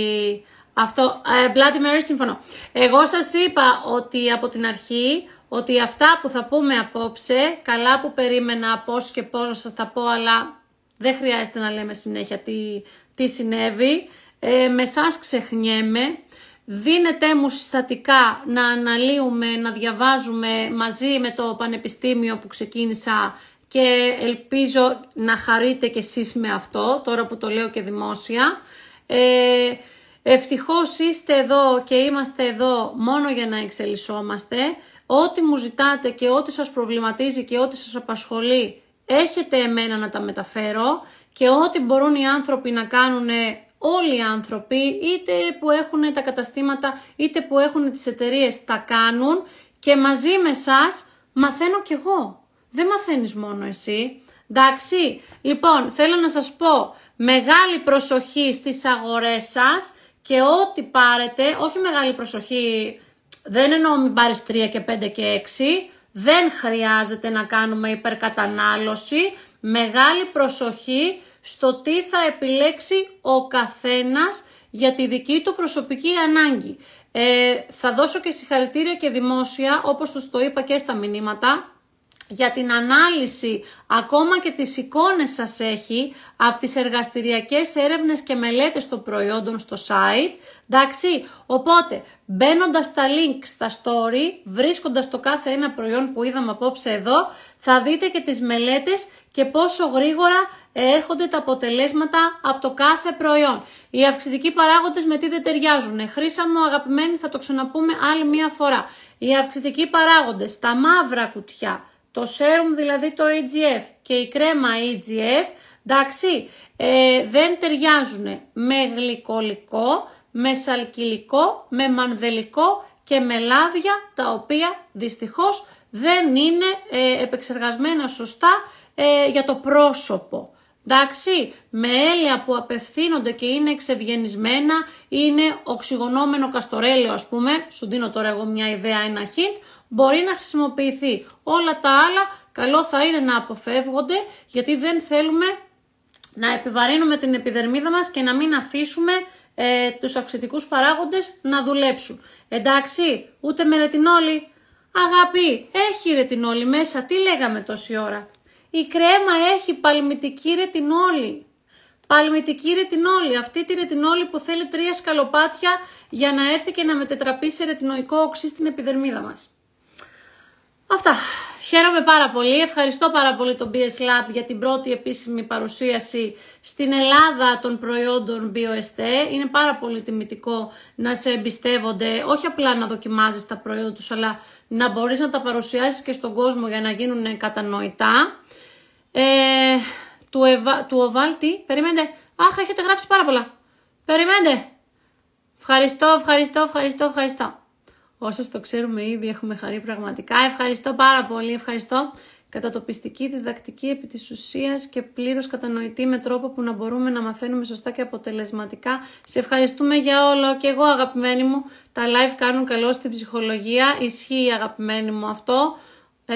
Αυτό, ε, Bloody Mary, συμφωνώ. Εγώ σας είπα ότι από την αρχή, ότι αυτά που θα πούμε απόψε, καλά που περίμενα πώς και πώς σας τα πω, αλλά δεν χρειάζεται να λέμε συνέχεια τι, τι συνέβη. Ε, με σας ξεχνιέμαι, δίνετε μου συστατικά να αναλύουμε, να διαβάζουμε μαζί με το πανεπιστήμιο που ξεκίνησα και ελπίζω να χαρείτε κι εσείς με αυτό, τώρα που το λέω και δημόσια. Ε, ευτυχώς είστε εδώ και είμαστε εδώ μόνο για να εξελισσόμαστε. Ό,τι μου ζητάτε και ό,τι σας προβληματίζει και ό,τι σας απασχολεί, έχετε εμένα να τα μεταφέρω και ό,τι μπορούν οι άνθρωποι να κάνουν όλοι οι άνθρωποι, είτε που έχουν τα καταστήματα, είτε που έχουν τις εταιρείες, τα κάνουν και μαζί με σας μαθαίνω κι εγώ δεν μαθαίνεις μόνο εσύ. Εντάξει, λοιπόν, θέλω να σας πω μεγάλη προσοχή στις αγορές σας και ό,τι πάρετε, όχι μεγάλη προσοχή, δεν εννοώ μην πάρεις 3 και 5 και 6, δεν χρειάζεται να κάνουμε υπερκατανάλωση, μεγάλη προσοχή στο τι θα επιλέξει ο καθένας για τη δική του προσωπική ανάγκη. Ε, θα δώσω και συγχαρητήρια και δημόσια, όπως τους το είπα και στα μηνύματα, για την ανάλυση ακόμα και τις εικόνες σας έχει από τις εργαστηριακές έρευνες και μελέτες των προϊόντων στο site. Εντάξει, οπότε μπαίνοντας τα link στα story, βρίσκοντας το κάθε ένα προϊόν που είδαμε απόψε εδώ, θα δείτε και τις μελέτες και πόσο γρήγορα ε, έρχονται τα αποτελέσματα από το κάθε προϊόν. Οι αυξητικοί παράγοντες με τι δεν ταιριάζουν. μου αγαπημένη, θα το ξαναπούμε άλλη μία φορά. Οι αυξητικοί παράγοντες, τα μαύρα κουτιά, το σερουμ δηλαδή το EGF και η κρέμα EGF, εντάξει, ε, δεν ταιριάζουν με γλυκολικό, με σαλκυλικό, με μανδελικό και με λάδια, τα οποία δυστυχώς δεν είναι ε, επεξεργασμένα σωστά ε, για το πρόσωπο. Εντάξει, με έλαια που απευθύνονται και είναι εξευγενισμένα, είναι οξυγονόμενο καστορέλαιο ας πούμε, σου δίνω τώρα εγώ μια ιδέα, ένα hit μπορεί να χρησιμοποιηθεί. Όλα τα άλλα καλό θα είναι να αποφεύγονται γιατί δεν θέλουμε να επιβαρύνουμε την επιδερμίδα μας και να μην αφήσουμε ε, τους αυξητικούς παράγοντες να δουλέψουν. Εντάξει, ούτε με ρετινόλη. Αγάπη, έχει ρετινόλη μέσα, τι λέγαμε τόση ώρα. Η κρέμα έχει παλμητική ρετινόλη. Παλμητική ρετινόλη, αυτή τη ρετινόλη που θέλει τρία σκαλοπάτια για να έρθει και να μετετραπεί σε ρετινοϊκό οξύ στην επιδερμίδα μας. Αυτά. Χαίρομαι πάρα πολύ. Ευχαριστώ πάρα πολύ τον BS Lab για την πρώτη επίσημη παρουσίαση στην Ελλάδα των προϊόντων B.O.S.T. Είναι πάρα πολύ τιμητικό να σε εμπιστεύονται, όχι απλά να δοκιμάζεις τα προϊόντα τους, αλλά να μπορείς να τα παρουσιάσεις και στον κόσμο για να γίνουν κατανοητά. Ε, του, Εβα, περιμένετε. Αχ, έχετε γράψει πάρα πολλά. Περιμένετε. Ευχαριστώ, ευχαριστώ, ευχαριστώ, ευχαριστώ. Όσε το ξέρουμε ήδη έχουμε χαρεί πραγματικά. Ευχαριστώ πάρα πολύ, ευχαριστώ. Κατατοπιστική διδακτική επί της ουσίας και πλήρως κατανοητή με τρόπο που να μπορούμε να μαθαίνουμε σωστά και αποτελεσματικά. Σε ευχαριστούμε για όλο και εγώ αγαπημένη μου. Τα live κάνουν καλό στην ψυχολογία. Ισχύει αγαπημένη μου αυτό. Ε,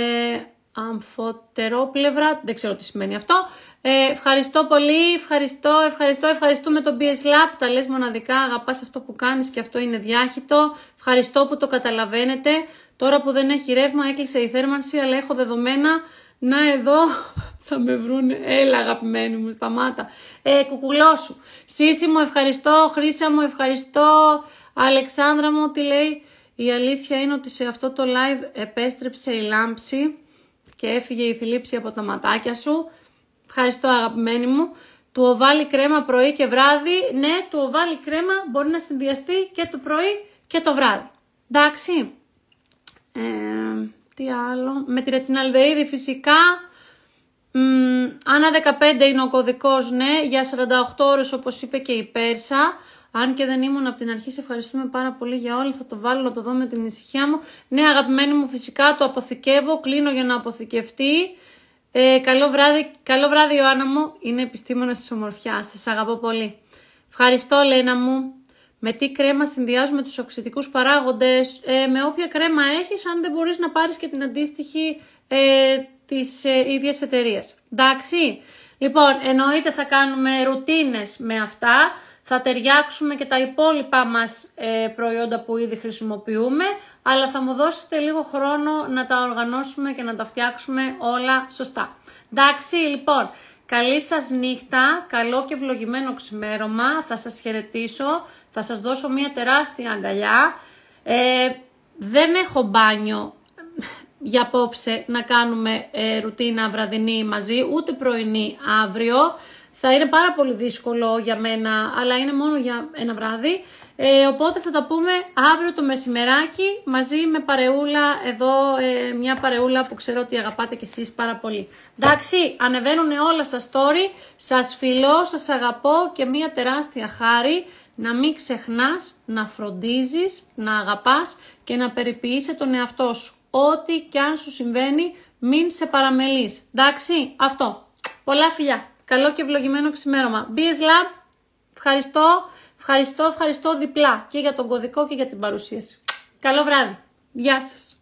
αμφωτερόπλευρα, δεν ξέρω τι σημαίνει αυτό. Ε, ευχαριστώ πολύ, ευχαριστώ, ευχαριστώ, ευχαριστούμε τον BS Lab, τα λες μοναδικά, αγαπάς αυτό που κάνεις και αυτό είναι διάχυτο, ευχαριστώ που το καταλαβαίνετε, τώρα που δεν έχει ρεύμα έκλεισε η θέρμανση, αλλά έχω δεδομένα, να εδώ θα με βρουν, έλα αγαπημένοι μου, σταμάτα, ε, κουκουλό σου, Σύση μου ευχαριστώ, Χρύσα μου ευχαριστώ, Αλεξάνδρα μου τι λέει, η αλήθεια είναι ότι σε αυτό το live επέστρεψε η λάμψη και έφυγε η θλίψη από τα ματάκια σου, Ευχαριστώ αγαπημένη μου. Του οβάλει κρέμα πρωί και βράδυ. Ναι, του οβάλει κρέμα μπορεί να συνδυαστεί και το πρωί και το βράδυ. Εντάξει. Ε, τι άλλο. Με τη ρετιναλδεΐδη φυσικά. Άνα 15 είναι ο κωδικός, ναι, για 48 ώρες όπως είπε και η Πέρσα. Αν και δεν ήμουν από την αρχή, σε ευχαριστούμε πάρα πολύ για όλα. Θα το βάλω να το δω με την ησυχία μου. Ναι, αγαπημένη μου, φυσικά το αποθηκεύω. Κλείνω για να αποθηκευτεί. Ε, καλό, βράδυ, καλό βράδυ, Ιωάννα μου. Είναι επιστήμονας της ομορφιάς. Σας αγαπώ πολύ. Ευχαριστώ, Λένα μου. Με τι κρέμα συνδυάζουμε τους οξυτικούς παράγοντες. Ε, με όποια κρέμα έχεις, αν δεν μπορείς να πάρεις και την αντίστοιχη ε, της ε, ίδιας εταιρείας. Εντάξει. Λοιπόν, εννοείται θα κάνουμε ρουτίνες με αυτά θα ταιριάξουμε και τα υπόλοιπα μας ε, προϊόντα που ήδη χρησιμοποιούμε, αλλά θα μου δώσετε λίγο χρόνο να τα οργανώσουμε και να τα φτιάξουμε όλα σωστά. Εντάξει, λοιπόν, καλή σας νύχτα, καλό και ευλογημένο ξημέρωμα, θα σας χαιρετήσω, θα σας δώσω μια τεράστια αγκαλιά. Ε, δεν έχω μπάνιο για απόψε να κάνουμε ε, ρουτίνα βραδινή μαζί, ούτε πρωινή αύριο. Θα είναι πάρα πολύ δύσκολο για μένα, αλλά είναι μόνο για ένα βράδυ. Ε, οπότε θα τα πούμε αύριο το μεσημεράκι μαζί με παρεούλα εδώ, ε, μια παρεούλα που ξέρω ότι αγαπάτε κι εσείς πάρα πολύ. Εντάξει, ανεβαίνουν όλα σας story, σας φιλώ, σας αγαπώ και μια τεράστια χάρη να μην ξεχνάς, να φροντίζεις, να αγαπάς και να περιποιείσαι τον εαυτό σου. Ό,τι κι αν σου συμβαίνει, μην σε παραμελείς. Εντάξει, αυτό. Πολλά φιλιά. Καλό και ευλογημένο ξημέρωμα. BS Lab, ευχαριστώ, ευχαριστώ, ευχαριστώ διπλά και για τον κωδικό και για την παρουσίαση. Καλό βράδυ. Γεια σας.